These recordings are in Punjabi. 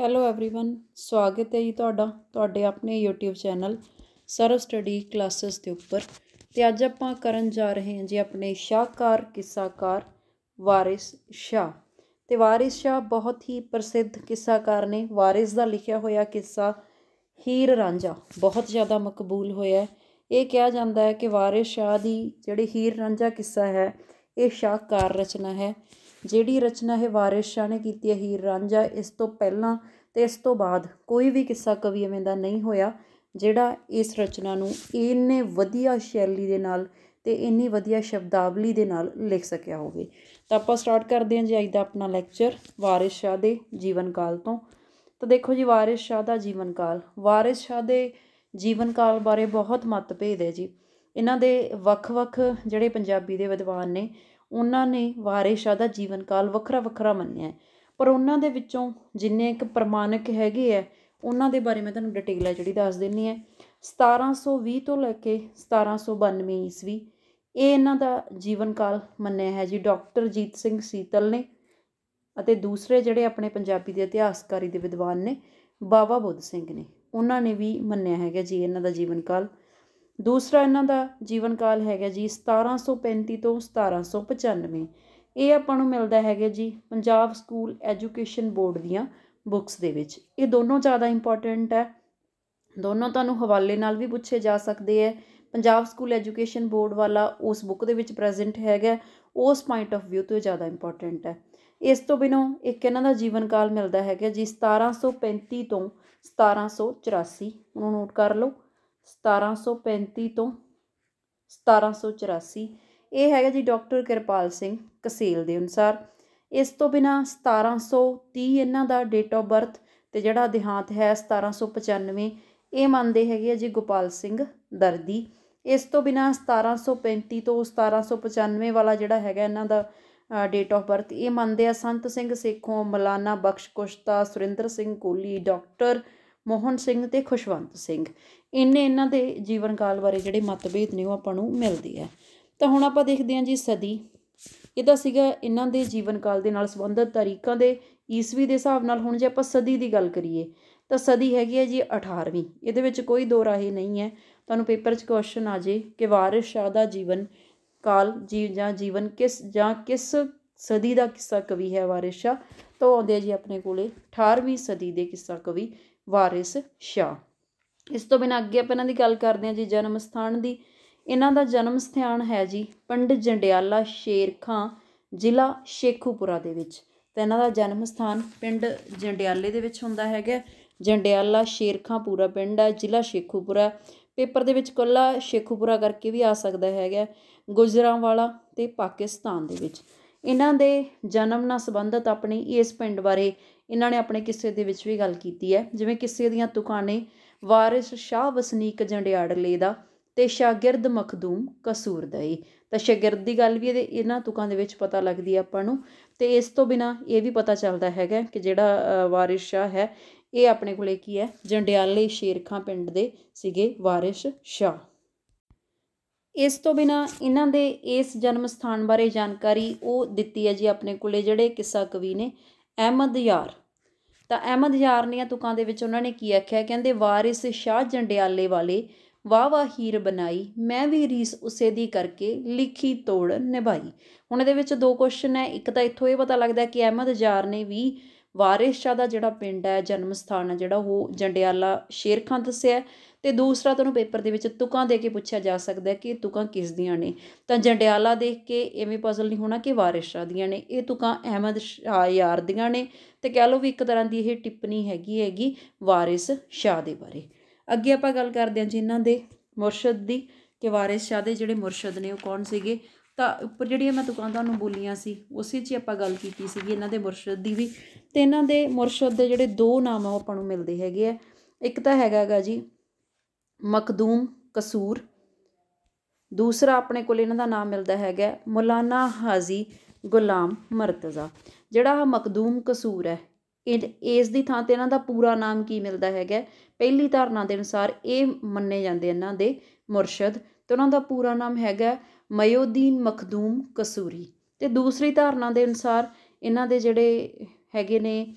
ਹੈਲੋ एवरीवन ਸਵਾਗਤ ਹੈ ਜੀ ਤੁਹਾਡਾ ਤੁਹਾਡੇ ਆਪਣੇ YouTube channel Sarv study classes ਦੇ ਉੱਪਰ ਤੇ ਅੱਜ ਆਪਾਂ ਕਰਨ ਜਾ ਰਹੇ ਹਾਂ ਜੀ ਆਪਣੇ ਸ਼ਾਹਕਾਰ ਕਿੱਸਾਕਾਰ ਵਾਰਿਸ ਸ਼ਾ ਤੇ ਵਾਰਿਸ ਸ਼ਾ ਬਹੁਤ ਹੀ ਪ੍ਰਸਿੱਧ ਕਿੱਸਾਕਾਰ ਨੇ ਵਾਰਿਸ ਦਾ ਲਿਖਿਆ ਹੋਇਆ ਕਿੱਸਾ ਹੀਰ ਰਾਂਝਾ ਬਹੁਤ ਜ਼ਿਆਦਾ ਮਕਬੂਲ ਹੋਇਆ ਹੈ ਇਹ ਕਿਹਾ ਜਾਂਦਾ ਹੈ ਕਿ ਵਾਰਿਸ ਸ਼ਾ ਦੀ ਜਿਹੜੀ ਹੀਰ ਰਾਂਝਾ ਕਿੱਸਾ ਹੈ ਇਹ ਸ਼ਾਹਕਾਰ ਰਚਨਾ ਹੈ ਜਿਹੜੀ ਰਚਨਾ ਹੈ ਵਾਰਿਸ ਸ਼ਾਹ ਨੇ ਕੀਤੀ ਹੈ ਹੀਰ ਰਾਂਝਾ ਇਸ ਤੋਂ ਪਹਿਲਾਂ ਤੇ ਇਸ ਤੋਂ ਬਾਅਦ ਕੋਈ ਵੀ ਕਿੱਸਾ ਕਵੀ ਐਵੇਂ ਦਾ ਨਹੀਂ ਹੋਇਆ ਜਿਹੜਾ ਇਸ ਰਚਨਾ ਨੂੰ ਇੰਨੇ ਵਧੀਆ ਸ਼ੈਲੀ ਦੇ ਨਾਲ ਤੇ ਇੰਨੀ ਵਧੀਆ ਸ਼ਬਦਾਵਲੀ ਦੇ ਨਾਲ ਲਿਖ ਸਕਿਆ ਹੋਵੇ ਤਾਂ ਆਪਾਂ ਸਟਾਰਟ ਕਰਦੇ ਹਾਂ ਜੀ ਅੱਜ ਦਾ ਆਪਣਾ ਲੈਕਚਰ ਵਾਰਿਸ ਸ਼ਾਹ ਦੇ ਜੀਵਨ ਕਾਲ ਤੋਂ ਤਾਂ ਦੇਖੋ ਜੀ ਵਾਰਿਸ ਸ਼ਾਹ ਦਾ ਜੀਵਨ ਕਾਲ ਵਾਰਿਸ ਸ਼ਾਹ ਦੇ ਜੀਵਨ ਕਾਲ ਬਾਰੇ ਬਹੁਤ ਮਤਭੇਦ ਹੈ ਜੀ ਇਹਨਾਂ ਦੇ ਵੱਖ-ਵੱਖ ਜਿਹੜੇ ਪੰਜਾਬੀ ਦੇ ਵਿਦਵਾਨ ਨੇ ਉਹਨਾਂ ਨੇ ਵਾਰਿਸ ਸ਼ਾਹ ਦਾ ਜੀਵਨ ਕਾਲ ਵੱਖਰਾ ਵੱਖਰਾ ਮੰਨਿਆ ਪਰ ਉਹਨਾਂ ਦੇ ਵਿੱਚੋਂ ਜਿੰਨੇ ਇੱਕ ਪ੍ਰਮਾਣਿਕ ਹੈਗੇ ਆ ਉਹਨਾਂ ਦੇ ਬਾਰੇ ਮੈਂ ਤੁਹਾਨੂੰ ਡਿਟੇਲ ਹੈ ਜਿਹੜੀ ਦੱਸ ਦਿੰਨੀ ਹੈ 1720 ਤੋਂ ਲੈ ਕੇ 1792 ਈਸਵੀ ਇਹ ਇਹਨਾਂ ਦਾ ਜੀਵਨ ਕਾਲ ਮੰਨਿਆ ਹੈ ਜੀ ਡਾਕਟਰ ਜੀਤ ਸਿੰਘ ਸੀਤਲ ਨੇ ਅਤੇ ਦੂਸਰੇ ਜਿਹੜੇ ਆਪਣੇ ਪੰਜਾਬੀ ਦੇ ਇਤਿਹਾਸਕਾਰੀ ਦੇ ਵਿਦਵਾਨ ਨੇ ਬਾਬਾ ਬੁੱਧ ਸਿੰਘ ਨੇ ਉਹਨਾਂ ਨੇ ਵੀ ਮੰਨਿਆ ਹੈਗਾ ਜੀ ਇਹਨਾਂ ਦਾ ਜੀਵਨ ਕਾਲ ਦੂਸਰਾ ਇਹਨਾਂ ਦਾ ਜੀਵਨ ਕਾਲ ਹੈਗਾ ਜੀ 1735 ਤੋਂ 1795 ਇਹ ਆਪਾਂ ਨੂੰ ਮਿਲਦਾ ਹੈਗਾ ਜੀ ਪੰਜਾਬ ਸਕੂਲ ਐਜੂਕੇਸ਼ਨ ਬੋਰਡ ਦੀਆਂ ਬੁੱਕਸ ਦੇ ਵਿੱਚ ਇਹ ਦੋਨੋਂ ਜ਼ਿਆਦਾ ਇੰਪੋਰਟੈਂਟ ਹੈ ਦੋਨੋਂ ਤੁਹਾਨੂੰ ਹਵਾਲੇ ਨਾਲ ਵੀ ਪੁੱਛੇ ਜਾ ਸਕਦੇ ਐ ਪੰਜਾਬ ਸਕੂਲ ਐਜੂਕੇਸ਼ਨ ਬੋਰਡ ਵਾਲਾ ਉਸ ਬੁੱਕ ਦੇ ਵਿੱਚ ਪ੍ਰੈਜ਼ੈਂਟ ਹੈਗਾ ਉਸ ਪੁਆਇੰਟ ਆਫ View ਤੋਂ ਜ਼ਿਆਦਾ ਇੰਪੋਰਟੈਂਟ ਹੈ ਇਸ ਤੋਂ ਬਿਨੋਂ ਇੱਕ ਇਹਨਾਂ ਦਾ ਜੀਵਨ ਕਾਲ ਮਿਲਦਾ ਹੈਗਾ ਜੀ 1735 ਤੋਂ 1784 ਉਹਨੂੰ ਨੋਟ ਕਰ ਲਓ 1735 ਤੋਂ 1784 ਇਹ ਹੈਗਾ ਜੀ ਡਾਕਟਰ ਕਿਰਪਾਲ ਸਿੰਘ ਕਸੇਲ ਦੇ ਅਨੁਸਾਰ ਇਸ ਤੋਂ ਬਿਨਾ 1730 ਇਹਨਾਂ ਦਾ ਡੇਟ ਆਫ ਬਰਥ ਤੇ ਜਿਹੜਾ ਦਿਹਾਂਤ ਹੈ 1795 ਇਹ ਮੰਨਦੇ ਹੈਗੇ ਆ ਜੀ ਗੋਪਾਲ ਸਿੰਘ ਦਰਦੀ ਇਸ ਤੋਂ ਬਿਨਾ 1735 ਤੋਂ 1795 ਵਾਲਾ ਜਿਹੜਾ ਹੈਗਾ ਇਹਨਾਂ ਦਾ ਡੇਟ ਆਫ ਬਰਥ ਇਹ ਮੰਨਦੇ ਆ ਸੰਤ ਸਿੰਘ ਸੇਖੋਂ ਮਲਾਨਾ ਬਖਸ਼ ਕੁਸ਼ਤਾ ਸੁਰਿੰਦਰ ਸਿੰਘ ਕੋਲੀ ਡਾਕਟਰ ਮੋਹਨ ਸਿੰਘ ਤੇ ਖੁਸ਼ਵੰਤ ਸਿੰਘ ਇੰਨੇ ਇਹਨਾਂ ਦੇ ਜੀਵਨ ਕਾਲ ਬਾਰੇ ਜਿਹੜੇ ਮਤਭੇਦ ਨੇ ਉਹ ਆਪਾਂ ਨੂੰ ਮਿਲਦੇ ਆ ਤਾਂ ਹੁਣ ਆਪਾਂ ਦੇਖਦੇ ਹਾਂ ਜੀ ਸਦੀ ਇਹਦਾ ਸੀਗਾ ਇਹਨਾਂ ਦੇ ਜੀਵਨ ਕਾਲ ਦੇ ਨਾਲ ਸੰਬੰਧਿਤ ਤਾਰੀਖਾਂ ਦੇ ਈਸਵੀ ਦੇ ਹਿਸਾਬ ਨਾਲ ਹੁਣ ਜੇ ਆਪਾਂ ਸਦੀ ਦੀ ਗੱਲ ਕਰੀਏ ਤਾਂ ਸਦੀ ਹੈਗੀ ਹੈ ਜੀ 18ਵੀਂ ਇਹਦੇ ਵਿੱਚ ਕੋਈ ਦੋ ਰਾਹੇ ਨਹੀਂ ਹੈ ਤੁਹਾਨੂੰ ਪੇਪਰ 'ਚ ਕੁਐਸਚਨ ਆ ਜੇ ਕਿ ਵਾਰਿਸ ਸ਼ਾਹ ਦਾ ਜੀਵਨ ਕਾਲ ਜੀ ਜਾਂ ਜੀਵਨ ਕਿਸ ਜਾਂ ਕਿਸ ਸਦੀ ਦਾ ਕਿੱਸਾ ਕਵੀ ਹੈ ਵਾਰਿਸ ਸ਼ਾਹ ਤਾਂ ਆਉਂਦੇ ਜੀ ਆਪਣੇ ਕੋਲੇ 18ਵੀਂ ਸਦੀ ਦੇ ਕਿੱਸਾ ਕਵੀ ਵਾਰਿਸ ਸ਼ਾਹ ਇਸ ਤੋਂ ਬਿਨਾਂ ਅੱਗੇ ਆਪਾਂ ਇਹਨਾਂ ਦੀ ਗੱਲ ਕਰਦੇ ਹਾਂ ਜੀ ਜਨਮ ਸਥਾਨ ਦੀ ਇਹਨਾਂ ਦਾ ਜਨਮ ਸਥਾਨ ਹੈ ਜੀ ਪਿੰਡ ਜੰਡਿਆਲਾ ਸ਼ੇਰਖਾਂ ਜ਼ਿਲ੍ਹਾ ਸ਼ੇਖੂਪੁਰਾ ਦੇ ਵਿੱਚ ਤੇ ਇਹਨਾਂ ਦਾ ਜਨਮ ਸਥਾਨ ਪਿੰਡ ਜੰਡਿਆਲੇ ਦੇ ਵਿੱਚ ਹੁੰਦਾ ਹੈਗਾ ਜੰਡਿਆਲਾ ਸ਼ੇਰਖਾਂ ਪੂਰਾ ਪਿੰਡ ਹੈ ਜ਼ਿਲ੍ਹਾ ਸ਼ੇਖੂਪੁਰਾ ਪੇਪਰ ਦੇ ਵਿੱਚ ਕੱਲਾ ਸ਼ੇਖੂਪੁਰਾ ਕਰਕੇ ਵੀ ਆ ਸਕਦਾ ਹੈਗਾ ਗੁਜਰਾਵਾਲਾ ਤੇ ਪਾਕਿਸਤਾਨ ਦੇ ਵਿੱਚ ਇਹਨਾਂ ਦੇ ਜਨਮ ਨਾਲ ਸੰਬੰਧਿਤ ਆਪਣੀ ਇਸ ਪਿੰਡ ਬਾਰੇ ਇਹਨਾਂ ਨੇ ਆਪਣੇ ਕਿਸੇ ਦੇ ਵਿੱਚ ਵੀ ਗੱਲ ਕੀਤੀ ਹੈ ਜਿਵੇਂ ਕਿਸੇ ਦੀਆਂ ਦੁਕਾਨੇ ਵਾਰਿਸ ਸ਼ਾਹ ਵਸਨੀਕ ਜੰਡਿਆੜਲੇ ਦਾ ਤੇ ਸ਼ਾਗਿਰਦ ਮਖਦੂਮ ਕਸੂਰ ਦਾ ਏ ਤਾਂ ਸ਼ਾਗਿਰਦ ਦੀ ਗੱਲ ਵੀ ਇਹਦੇ ਇਹਨਾਂ ਤੁਕਾਂ ਦੇ ਵਿੱਚ ਪਤਾ ਲੱਗਦੀ ਹੈ ਆਪਾਂ ਨੂੰ ਤੇ ਇਸ ਤੋਂ ਬਿਨਾ ਇਹ ਵੀ ਪਤਾ ਚੱਲਦਾ ਹੈਗਾ ਕਿ ਜਿਹੜਾ ਵਾਰਿਸ ਸ਼ਾਹ ਹੈ ਇਹ ਆਪਣੇ ਕੋਲੇ ਕੀ ਹੈ ਜੰਡਿਆਲੇ ਸ਼ੇਰਖਾਂ ਪਿੰਡ ਦੇ ਸੀਗੇ ਵਾਰਿਸ ਸ਼ਾਹ ਇਸ ਤੋਂ ਬਿਨਾ ਇਹਨਾਂ ਦੇ ਇਸ ਜਨਮ ਸਥਾਨ ਬਾਰੇ ਜਾਣਕਾਰੀ ਉਹ ਦਿੱਤੀ ਹੈ ਜੀ ਆਪਣੇ ਕੋਲੇ ਜਿਹੜੇ ਕਿੱਸਾ ਕਵੀ ਨੇ ਅਹਿਮਦ ਯਾਰ ਤਾਂ ਅਹਿਮਦ ਯਾਰ ਤੁਕਾਂ ਦੇ ਵਿੱਚ ਉਹਨਾਂ ਨੇ ਕੀ ਆਖਿਆ ਕਹਿੰਦੇ ਵਾਰਿਸ ਸ਼ਾਹ ਜੰਡਿਆਲੇ ਵਾਲੇ ਵਾਹ ਵਾਹ ਹੀਰ ਬਣਾਈ ਮੈਂ ਵੀ ਰੀਸ ਉਸੇ ਦੀ ਕਰਕੇ ਲਿਖੀ ਤੋੜ ਨਿਭਾਈ ਹੁਣ ਇਹਦੇ ਵਿੱਚ ਦੋ ਕੁਐਸਚਨ ਹੈ ਇੱਕ ਤਾਂ ਇੱਥੋਂ ਇਹ ਪਤਾ ਲੱਗਦਾ ਕਿ ਅਹਿਮਦ ਯਾਰ ਨੇ ਵੀ ਵਾਰਿਸ ਸ਼ਾਹ ਦਾ ਜਿਹੜਾ ਪਿੰਡ ਹੈ ਜਨਮ ਸਥਾਨ ਹੈ ਜਿਹੜਾ ਉਹ ਜੰਡਿਆਲਾ ਸ਼ੇਰਖਾਂ ਦੱਸਿਆ ਤੇ ਦੂਸਰਾ ਤੁਹਾਨੂੰ ਪੇਪਰ ਦੇ ਵਿੱਚ ਤੁਕਾਂ ਦੇ ਕੇ ਪੁੱਛਿਆ ਜਾ ਸਕਦਾ ਕਿ ਤੁਕਾਂ ਕਿਸ ਦੀਆਂ ਨੇ ਤਾਂ ਜੰਡਿਆਲਾ ਦੇਖ ਕੇ ਐਵੇਂ ਪਜ਼ਲ ਨਹੀਂ ਹੋਣਾ ਕਿ ਵਾਰਿਸ ਸ਼ਾਹ ਦੀਆਂ ਨੇ ਇਹ ਤੁਕਾਂ ਅਹਿਮਦ ਸ਼ਾਹ ਯਾਰ ਦੀਆਂ ਨੇ ਤੇ ਕਹਿ ਲਓ ਵੀ ਇੱਕ ਤਰ੍ਹਾਂ ਦੀ ਇਹ ਟਿੱਪਣੀ ਹੈਗੀ ਹੈਗੀ ਵਾਰਿਸ ਸ਼ਾਹ ਦੇ ਬਾਰੇ ਅੱਗੇ ਆਪਾਂ ਗੱਲ ਕਰਦੇ ਹਾਂ ਜੀ ਇਹਨਾਂ ਦੇ ਮੁਰਸ਼ਦ ਦੀ ਕਿ ਵਾਰਿਸ ਸ਼ਾਹ ਦੇ ਜਿਹੜੇ ਮੁਰਸ਼ਦ ਨੇ ਉਹ ਕੌਣ ਸੀਗੇ ਤਾਂ ਉੱਪਰ ਜਿਹੜੀਆਂ ਮੈਂ ਤੁਕਾਂ ਤੁਹਾਨੂੰ ਬੋਲੀਆਂ ਸੀ ਉਸੇ 'ਚ ਆਪਾਂ ਗੱਲ ਕੀਤੀ ਸੀਗੀ ਇਹਨਾਂ ਦੇ ਮੁਰਸ਼ਦ ਦੀ ਵੀ ਤੇ ਇਹਨਾਂ ਦੇ ਮੁਰਸ਼ਦ ਦੇ ਜਿਹੜੇ ਦੋ ਨਾਮ ਆ ਉਹ ਆਪਾਂ ਨੂੰ ਮਿਲਦੇ ਹੈਗੇ ਆ ਇੱਕ ਤਾਂ ਹੈਗਾਗਾ ਜੀ ਮਖਦੂਮ ਕਸੂਰ ਦੂਸਰਾ ਆਪਣੇ ਕੋਲ ਇਹਨਾਂ ਦਾ ਨਾਮ ਮਿਲਦਾ ਹੈਗਾ ਮੌਲਾਨਾ ਹਾਜ਼ੀ ਗੁਲਾਮ ਮਰਤਜ਼ਾ ਜਿਹੜਾ ਆਹ ਮਖਦੂਮ ਕਸੂਰ ਹੈ ਇਹ ਇਸ ਦੀ ਥਾਂ 'ਤੇ ਇਹਨਾਂ ਦਾ ਪੂਰਾ ਨਾਮ ਕੀ ਮਿਲਦਾ ਹੈਗਾ ਪਹਿਲੀ ਧਾਰਨਾ ਦੇ ਅਨੁਸਾਰ ਇਹ ਮੰਨੇ ਜਾਂਦੇ ਇਹਨਾਂ ਦੇ ਮੁਰਸ਼ਦ ਤੇ ਉਹਨਾਂ ਦਾ ਪੂਰਾ ਨਾਮ ਹੈਗਾ ਮਯੋਦੀਨ ਮਖਦੂਮ ਕਸੂਰੀ ਤੇ ਦੂਸਰੀ ਧਾਰਨਾ ਦੇ ਅਨੁਸਾਰ ਇਹਨਾਂ ਦੇ ਜਿਹੜੇ ਹੈਗੇ ਨੇ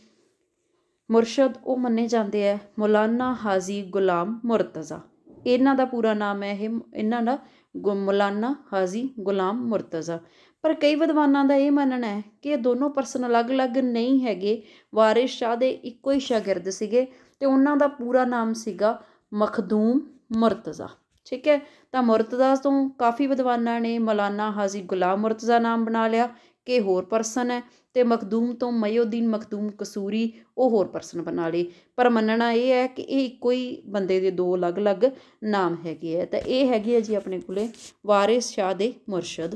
ਮੁਰਸ਼ਦ ਉਹ ਮੰਨੇ ਜਾਂਦੇ ਆ ਮੌਲਾਨਾ ਹਾਜ਼ੀ ਗੁਲਾਮ ਮਰਤਜ਼ਾ ਇਹਨਾਂ ਦਾ ਪੂਰਾ ਨਾਮ ਹੈ ਇਹ ਇਹਨਾਂ ਦਾ ਗੁਮਲਾਨਾ ਹਾਜ਼ੀ ਗੁਲਾਮ ਮੁਰਤਜ਼ਾ ਪਰ ਕਈ ਵਿਦਵਾਨਾਂ ਦਾ ਇਹ ਮੰਨਣਾ ਹੈ ਕਿ ਇਹ ਦੋਨੋਂ ਪਰਸਨ ਅਲੱਗ-ਅਲੱਗ ਨਹੀਂ ਹੈਗੇ ਵਾਰਿਸ ਸ਼ਾਹ ਦੇ ਇੱਕੋ ਹੀ ਸ਼ਾਗਿਰਦ ਸੀਗੇ ਤੇ ਉਹਨਾਂ ਦਾ ਪੂਰਾ ਨਾਮ ਸੀਗਾ ਮਖਦੂਮ ਮੁਰਤਜ਼ਾ ਠੀਕ ਹੈ ਤਾਂ ਮੁਰਤਜ਼ਾ ਤੋਂ ਕਾਫੀ ਵਿਦਵਾਨਾਂ ਨੇ ਮਲਾਨਾ ਹਾਜ਼ੀ ਗੁਲਾਮ ਮੁਰਤਜ਼ਾ ਨਾਮ ਬਣਾ ਲਿਆ ਕਿ ਹੋਰ ਪਰਸਨ ਹੈ ਤੇ ਮਖਦੂਮ ਤੋਂ ਮਯੋਦੀਨ ਮਖਦੂਮ ਕਸੂਰੀ ਉਹ ਹੋਰ ਪਰਸਨ ਬਣਾ ਲਈ ਪਰ ਮੰਨਣਾ ਇਹ ਹੈ ਕਿ ਇਹ ਇੱਕੋ ਹੀ ਬੰਦੇ ਦੇ ਦੋ ਅਲੱਗ ਅਲੱਗ ਨਾਮ ਹੈਗੇ ਹੈ ਤਾਂ ਇਹ ਹੈਗੇ ਆ ਜੀ ਆਪਣੇ ਕੋਲੇ ਵਾਰਿਸ ਸ਼ਾਹ ਦੇ ਮੁਰਸ਼ਦ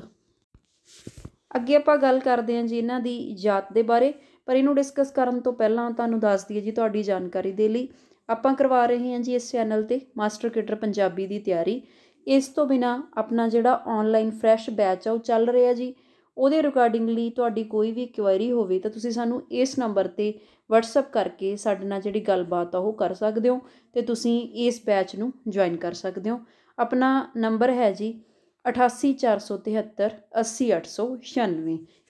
ਅੱਗੇ ਆਪਾਂ ਗੱਲ ਕਰਦੇ ਹਾਂ ਜੀ ਇਹਨਾਂ ਦੀ ਜਾਤ ਦੇ ਬਾਰੇ ਪਰ ਇਹਨੂੰ ਡਿਸਕਸ ਕਰਨ ਤੋਂ ਪਹਿਲਾਂ ਤੁਹਾਨੂੰ ਦੱਸ ਦਈਏ ਜੀ ਤੁਹਾਡੀ ਜਾਣਕਾਰੀ ਦੇ ਲਈ ਆਪਾਂ ਕਰਵਾ ਰਹੇ ਹਾਂ ਜੀ ਇਸ ਚੈਨਲ ਤੇ ਮਾਸਟਰ ਕੇਡਰ ਪੰਜਾਬੀ ਦੀ ਤਿਆਰੀ ਇਸ ਤੋਂ ਬਿਨਾ ਆਪਣਾ ਜਿਹੜਾ ਆਨਲਾਈਨ ਫਰੈਸ਼ ਬੈਚ ਆ ਉਹ ਚੱਲ ਰਿਹਾ ਜੀ ਉਹਦੇ ਰਿਗਾਰਡਿੰਗਲੀ ਤੁਹਾਡੀ ਕੋਈ ਵੀ ਕੁਐਰੀ ਹੋਵੇ ਤਾਂ ਤੁਸੀਂ ਸਾਨੂੰ ਇਸ ਨੰਬਰ 'ਤੇ WhatsApp ਕਰਕੇ ਸਾਡੇ ਨਾਲ ਜਿਹੜੀ ਗੱਲਬਾਤ ਆ ਉਹ ਕਰ ਸਕਦੇ ਹੋ ਤੇ ਤੁਸੀਂ ਇਸ ਬੈਚ ਨੂੰ ਜੁਆਇਨ ਕਰ ਸਕਦੇ ਹੋ ਆਪਣਾ ਨੰਬਰ ਹੈ ਜੀ ਅਠਾਸੀ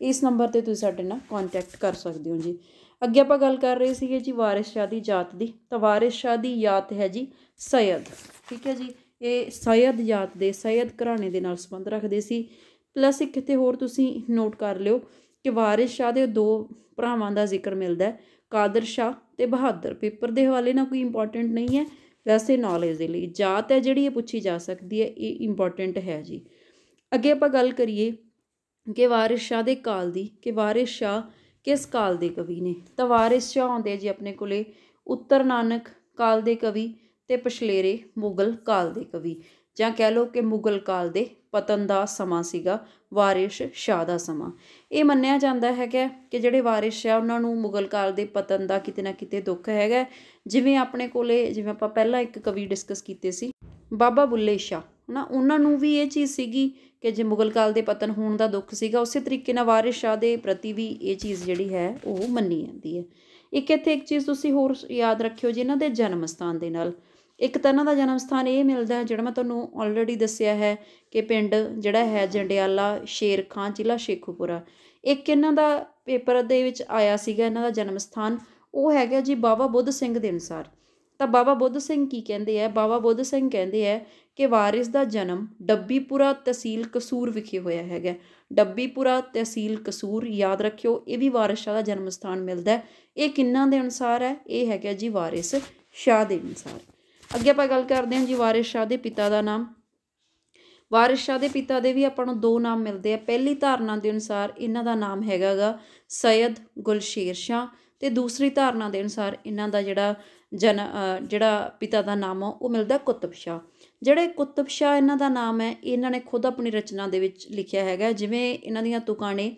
ਇਸ ਨੰਬਰ 'ਤੇ ਤੁਸੀਂ ਸਾਡੇ ਨਾਲ ਕੰਟੈਕਟ ਕਰ ਸਕਦੇ ਹੋ ਜੀ ਅੱਗੇ ਆਪਾਂ ਗੱਲ ਕਰ ਰਹੇ ਸੀਗੇ ਜੀ ਵਾਰਿਸ ਸ਼ਾਹ ਦੀ ਜਾਤ ਦੀ ਤਾਂ ਵਾਰਿਸ ਸ਼ਾਹ ਦੀ ਯਾਤ ਹੈ ਜੀ ਸੈਦ ਠੀਕ ਹੈ ਜੀ ਇਹ ਸੈਦ ਯਾਤ ਦੇ ਸੈਦ ਘਰਾਣੇ ਦੇ ਨਾਲ ਸੰਬੰਧ ਰੱਖਦੇ ਸੀ ਪਲੱਸ ਇੱਕ ਇੱਥੇ ਹੋਰ ਤੁਸੀਂ ਨੋਟ ਕਰ ਲਿਓ ਕਿ ਵਾਰਿਸ ਸ਼ਾਹ ਦੇ ਦੋ ਭਰਾਵਾਂ ਦਾ ਜ਼ਿਕਰ ਮਿਲਦਾ ਹੈ ਕਾਦਰ ਸ਼ਾਹ ਤੇ ਬਹਾਦਰ ਪੇਪਰ ਦੇ ਹਵਾਲੇ ਨਾਲ ਕੋਈ ਇੰਪੋਰਟੈਂਟ ਨਹੀਂ ਹੈ ਵੈਸੇ ਨੌਲੇਜ ਦੇ ਲਈ ਜਾਤ ਹੈ ਜਿਹੜੀ ਇਹ ਪੁੱਛੀ ਜਾ ਸਕਦੀ ਹੈ ਇਹ ਇੰਪੋਰਟੈਂਟ ਹੈ ਜੀ ਅੱਗੇ ਆਪਾਂ ਗੱਲ ਕਰੀਏ ਕਿ ਵਾਰਿਸ ਸ਼ਾਹ ਦੇ ਕਾਲ ਦੀ ਕਿ ਵਾਰਿਸ ਸ਼ਾਹ ਕਿਸ ਕਾਲ ਦੇ ਕਵੀ ਨੇ ਤਾਂ ਵਾਰਿਸ ਸ਼ਾਹ ਹੁੰਦੇ ਜੀ ਆਪਣੇ ਕੋਲੇ ਉੱਤਰ ਨਾਨਕ ਕਾਲ ਦੇ ਕਵੀ ਤੇ ਪਛਲੇਰੇ ਮੁਗਲ ਕਾਲ ਦੇ ਕਵੀ ਜਾਂ ਕਹਿ ਲਓ ਕਿ ਮੁਗਲ ਕਾਲ ਦੇ ਪਤਨ ਦਾ ਸਮਾਂ ਸੀਗਾ ਵਾਰਿਸ਼ ਸ਼ਾਹ ਦਾ ਸਮਾਂ ਇਹ ਮੰਨਿਆ ਜਾਂਦਾ ਹੈਗਾ ਕਿ ਜਿਹੜੇ ਵਾਰਿਸ਼ ਸ਼ਾਹ ਉਹਨਾਂ ਨੂੰ ਮੁਗਲ ਕਾਲ ਦੇ ਪਤਨ ਦਾ ਕਿਤੇ ਨਾ ਕਿਤੇ ਦੁੱਖ ਹੈਗਾ ਜਿਵੇਂ ਆਪਣੇ ਕੋਲੇ ਜਿਵੇਂ ਆਪਾਂ ਪਹਿਲਾਂ ਇੱਕ ਕਵੀ ਡਿਸਕਸ ਕੀਤੇ ਸੀ ਬਾਬਾ ਬੁੱਲੇ ਸ਼ਾਹ ਨਾ ਉਹਨਾਂ ਨੂੰ ਵੀ ਇਹ ਚੀਜ਼ ਸੀਗੀ ਕਿ ਜੇ ਮੁਗਲ ਕਾਲ ਦੇ ਪਤਨ ਹੋਣ ਦਾ ਦੁੱਖ ਸੀਗਾ ਉਸੇ ਤਰੀਕੇ ਨਾਲ ਵਾਰਿਸ਼ ਸ਼ਾਹ ਦੇ ਪ੍ਰਤੀ ਵੀ ਇਹ ਚੀਜ਼ ਜਿਹੜੀ ਹੈ ਉਹ ਮੰਨੀ ਜਾਂਦੀ ਹੈ ਇੱਕ ਇੱਥੇ ਇੱਕ ਚੀਜ਼ ਤੁਸੀਂ ਹੋਰ ਯਾਦ ਰੱਖਿਓ ਜੀ ਇਹਨਾਂ ਦੇ ਜਨਮ ਸਥਾਨ ਦੇ ਨਾਲ ਇੱਕ ਤਾਂ ਇਹਨਾਂ ਦਾ ਜਨਮ ਸਥਾਨ ਇਹ ਮਿਲਦਾ ਜਿਹੜਾ ਮੈਂ ਤੁਹਾਨੂੰ ਆਲਰੇਡੀ ਦੱਸਿਆ ਹੈ ਕਿ ਪਿੰਡ ਜਿਹੜਾ ਹੈ ਜੰਡਿਆਲਾ ਸ਼ੇਰਖਾਂ ਜ਼ਿਲ੍ਹਾ ਸ਼ੇਖੂਪੁਰਾ ਇੱਕ ਇਹਨਾਂ ਦਾ ਪੇਪਰ ਦੇ ਵਿੱਚ ਆਇਆ ਸੀਗਾ ਇਹਨਾਂ ਦਾ ਜਨਮ ਸਥਾਨ ਉਹ ਹੈਗਾ ਜੀ ਬਾਬਾ ਬੁੱਧ ਸਿੰਘ ਦੇ ਅਨੁਸਾਰ ਤਾਂ ਬਾਬਾ ਬੁੱਧ ਸਿੰਘ ਕੀ ਕਹਿੰਦੇ ਆ ਬਾਬਾ ਬੁੱਧ ਸਿੰਘ ਕਹਿੰਦੇ ਆ ਕਿ ਵਾਰਿਸ ਦਾ ਜਨਮ ਡੱਬੀਪੁਰਾ ਤਹਿਸੀਲ ਕਸੂਰ ਵਿਖੇ ਹੋਇਆ ਹੈਗਾ ਡੱਬੀਪੁਰਾ ਤਹਿਸੀਲ ਕਸੂਰ ਯਾਦ ਰੱਖਿਓ ਇਹ ਵੀ ਵਾਰਿਸ ਸ਼ਾਹ ਦਾ ਜਨਮ ਸਥਾਨ ਮਿਲਦਾ ਇਹ ਕਿੰਨਾਂ ਦੇ ਅਨੁਸਾਰ ਹੈ ਇਹ ਹੈਗਾ ਜੀ ਵਾਰਿਸ ਸ਼ਾਹ ਦੇ ਅਨੁਸਾਰ ਅੱਗੇ ਆਪਾਂ ਗੱਲ ਕਰਦੇ ਹਾਂ ਜੀ ਵਾਰਿਸ ਸ਼ਾਹ ਦੇ ਪਿਤਾ ਦਾ ਨਾਮ ਵਾਰਿਸ ਸ਼ਾਹ ਦੇ ਪਿਤਾ ਦੇ ਵੀ ਆਪਾਂ ਨੂੰ ਦੋ ਨਾਮ ਮਿਲਦੇ ਆ ਪਹਿਲੀ ਧਾਰਨਾ ਦੇ ਅਨੁਸਾਰ ਇਹਨਾਂ ਦਾ ਨਾਮ ਹੈਗਾਗਾ ਸੈਦ ਗੁਲਸ਼ੇਰ ਸ਼ਾਹ ਤੇ ਦੂਸਰੀ ਧਾਰਨਾ ਦੇ ਅਨੁਸਾਰ ਇਹਨਾਂ ਦਾ ਜਿਹੜਾ ਜਨ ਜਿਹੜਾ ਪਿਤਾ ਦਾ ਨਾਮ ਆ ਉਹ ਮਿਲਦਾ ਕੁਤਬ ਸ਼ਾਹ ਜਿਹੜੇ ਕੁਤਬ ਸ਼ਾਹ ਇਹਨਾਂ ਦਾ ਨਾਮ ਹੈ ਇਹਨਾਂ ਨੇ ਖੁਦ ਆਪਣੀ ਰਚਨਾ ਦੇ ਵਿੱਚ ਲਿਖਿਆ ਹੈਗਾ ਜਿਵੇਂ ਇਹਨਾਂ ਦੀਆਂ ਤੁਕਾਂ ਨੇ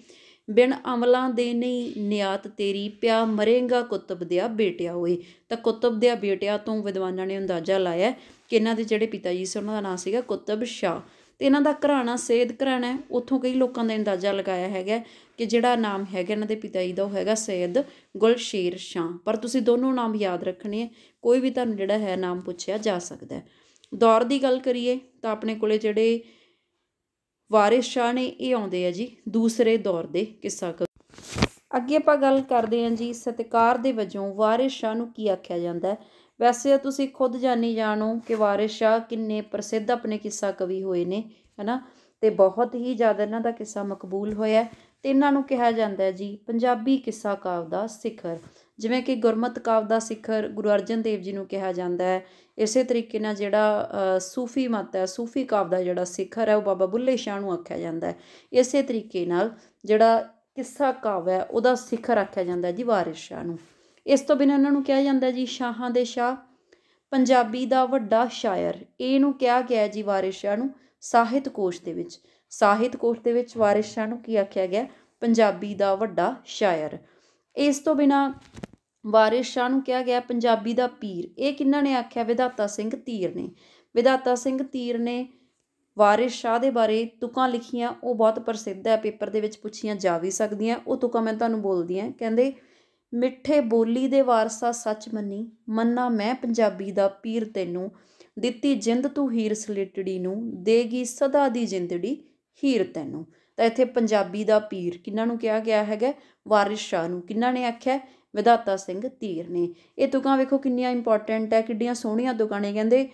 ਬਿਨ ਅਮਲਾਂ ਦੇ ਨਹੀਂ ਨਿਆਤ ਤੇਰੀ ਪਿਆ ਮਰੇਗਾ ਕੁਤਬ ਦਿਆ ਬੇਟਿਆ ਓਏ ਤਾਂ ਕੁਤਬ ਦਿਆ ਬੇਟਿਆ ਤੋਂ ਵਿਦਵਾਨਾਂ ਨੇ ਅੰਦਾਜ਼ਾ ਲਾਇਆ ਕਿ ਇਹਨਾਂ ਦੇ ਜਿਹੜੇ ਪਿਤਾ ਜੀ ਸੀ ਉਹਨਾਂ ਦਾ ਨਾਂ ਸੀਗਾ ਕੁਤਬ ਸ਼ਾਹ ਤੇ ਇਹਨਾਂ ਦਾ ਘਰਾਣਾ ਸੇਦ ਘਰਾਣਾ ਉੱਥੋਂ ਕਈ ਲੋਕਾਂ ਨੇ ਅੰਦਾਜ਼ਾ ਲਗਾਇਆ ਹੈਗਾ ਕਿ ਜਿਹੜਾ ਨਾਮ ਹੈਗਾ ਇਹਨਾਂ ਦੇ ਪਿਤਾ ਜੀ ਦਾ ਉਹ ਹੈਗਾ ਸੈਦ ਗੁਲਸ਼ੇਰ ਸ਼ਾਹ ਪਰ ਤੁਸੀਂ ਦੋਨੋਂ ਨਾਮ ਯਾਦ ਰੱਖਣੇ ਹੈ ਕੋਈ ਵੀ ਤੁਹਾਨੂੰ ਜਿਹੜਾ ਹੈ ਨਾਮ ਪੁੱਛਿਆ ਜਾ ਸਕਦਾ ਦੌਰ ਦੀ ਗੱਲ ਕਰੀਏ ਤਾਂ ਆਪਣੇ ਕੋਲੇ ਜਿਹੜੇ ਵਾਰਿਸ ਸ਼ਾਹ ਨੇ ਇਹ ਆਉਂਦੇ ਆ ਜੀ ਦੂਸਰੇ ਦੌਰ ਦੇ ਕਿੱਸਾ ਅੱਗੇ ਆਪਾਂ ਗੱਲ ਕਰਦੇ ਹਾਂ ਜੀ ਸਤਕਾਰ ਦੇ ਵਜੋਂ ਵਾਰਿਸ ਸ਼ਾਹ ਨੂੰ ਕੀ ਆਖਿਆ ਜਾਂਦਾ ਹੈ ਵੈਸੇ ਤੁਸੀਂ ਖੁਦ ਜਾਣੀ ਜਾਣੋ ਕਿ ਵਾਰਿਸ ਸ਼ਾਹ ਕਿੰਨੇ ਪ੍ਰਸਿੱਧ ਆਪਣੇ ਕਿੱਸਾ ਕਵੀ ਹੋਏ ਨੇ ਹਨਾ ਤੇ ਬਹੁਤ ਹੀ ਜ਼ਿਆਦਾ ਇਹਨਾਂ ਦਾ ਕਿੱਸਾ ਮਕਬੂਲ ਹੋਇਆ ਤੇ ਇਹਨਾਂ ਨੂੰ ਕਿਹਾ ਜਾਂਦਾ ਹੈ ਜੀ ਪੰਜਾਬੀ ਕਿੱਸਾ ਕਾਵ ਦਾ ਸਿਖਰ ਜਿਵੇਂ ਕਿ ਗੁਰਮਤ ਕਾਵ ਦਾ ਸਿਖਰ ਗੁਰੂ ਅਰਜਨ ਦੇਵ ਜੀ ਨੂੰ ਕਿਹਾ ਜਾਂਦਾ ਹੈ ਇਸੇ ਤਰੀਕੇ ਨਾਲ ਜਿਹੜਾ ਸੂਫੀ ਮਤ ਹੈ ਸੂਫੀ ਕਾਵ ਦਾ ਜਿਹੜਾ ਸਿਖਰ ਹੈ ਉਹ ਬਾਬਾ ਬੁੱਲੇ ਸ਼ਾਹ ਨੂੰ ਆਖਿਆ ਜਾਂਦਾ ਹੈ ਇਸੇ ਤਰੀਕੇ ਨਾਲ ਜਿਹੜਾ ਕਿੱਸਾ ਕਾਵ ਹੈ ਉਹਦਾ ਸਿਖਰ ਆਖਿਆ ਜਾਂਦਾ ਜੀ ਵਾਰਿਸ ਸ਼ਾਹ ਨੂੰ ਇਸ ਤੋਂ ਬਿਨਾਂ ਇਹਨਾਂ ਨੂੰ ਕਿਹਾ ਜਾਂਦਾ ਜੀ ਸ਼ਾਹਾਂ ਦੇ ਸ਼ਾਹ ਪੰਜਾਬੀ ਦਾ ਵੱਡਾ ਸ਼ਾਇਰ ਇਹ ਨੂੰ ਕਿਹਾ ਗਿਆ ਜੀ ਵਾਰਿਸ ਸ਼ਾਹ ਨੂੰ ਸਾਹਿਤ ਕੋਸ਼ ਦੇ ਵਿੱਚ ਸਾਹਿਤ ਕੋਸ਼ ਦੇ ਵਿੱਚ ਵਾਰਿਸ ਸ਼ਾਹ ਨੂੰ ਕੀ ਆਖਿਆ ਗਿਆ ਪੰਜਾਬੀ ਦਾ ਵੱਡਾ ਸ਼ਾਇਰ ਇਸ ਤੋਂ ਬਿਨਾ ਵਾਰਿਸ ਸ਼ਾਹ ਨੂੰ ਕਿਹਾ ਗਿਆ ਪੰਜਾਬੀ ਦਾ ਪੀਰ ਇਹ ਕਿਹਨਾਂ ਨੇ ਆਖਿਆ ਵਿਦਾਤਾ ਸਿੰਘ ਧੀਰ ਨੇ ਵਿਦਾਤਾ ਸਿੰਘ ਧੀਰ ਨੇ ਵਾਰਿਸ ਸ਼ਾਹ ਦੇ ਬਾਰੇ ਤੁਕਾਂ ਲਿਖੀਆਂ ਉਹ ਬਹੁਤ ਪ੍ਰਸਿੱਧ ਹੈ ਪੇਪਰ ਦੇ ਵਿੱਚ ਪੁੱਛੀਆਂ ਜਾ ਵੀ ਸਕਦੀਆਂ ਉਹ ਤੁਕਾਂ ਮੈਂ ਤੁਹਾਨੂੰ ਬੋਲਦੀ ਹਾਂ ਕਹਿੰਦੇ ਮਿੱਠੇ ਬੋਲੀ ਦੇ ਵਾਰਸਾ ਸੱਚ ਮੰਨੀ ਮੰਨਾ ਮੈਂ ਪੰਜਾਬੀ ਦਾ ਪੀਰ ਤੈਨੂੰ ਦਿੱਤੀ ਜਿੰਦ ਤੂੰ ਹੀਰ ਸਲੇਟੜੀ ਨੂੰ ਦੇਗੀ ਸਦਾ ਦੀ ਜਿੰਦੜੀ ਹੀਰ ਤੈਨੂੰ ਤਾਂ ਇੱਥੇ ਪੰਜਾਬੀ ਦਾ ਪੀਰ ਕਿੰਨਾਂ ਨੂੰ ਕਿਹਾ ਗਿਆ ਹੈਗਾ ਵਾਰਿਸ ਸ਼ਾਹ ਨੂੰ ਕਿੰਨਾਂ ਨੇ ਆਖਿਆ ਵਿਧਾਤਾ ਸਿੰਘ ਧੀਰ ਨੇ ਇਹ ਤੁਕਾਂ ਵੇਖੋ ਕਿੰਨੀਆਂ ਇੰਪੋਰਟੈਂਟ ਹੈ ਕਿੱਡੀਆਂ ਸੋਹਣੀਆਂ ਦੁਕਾਨੇ ਨੇ ਕਹਿੰਦੇ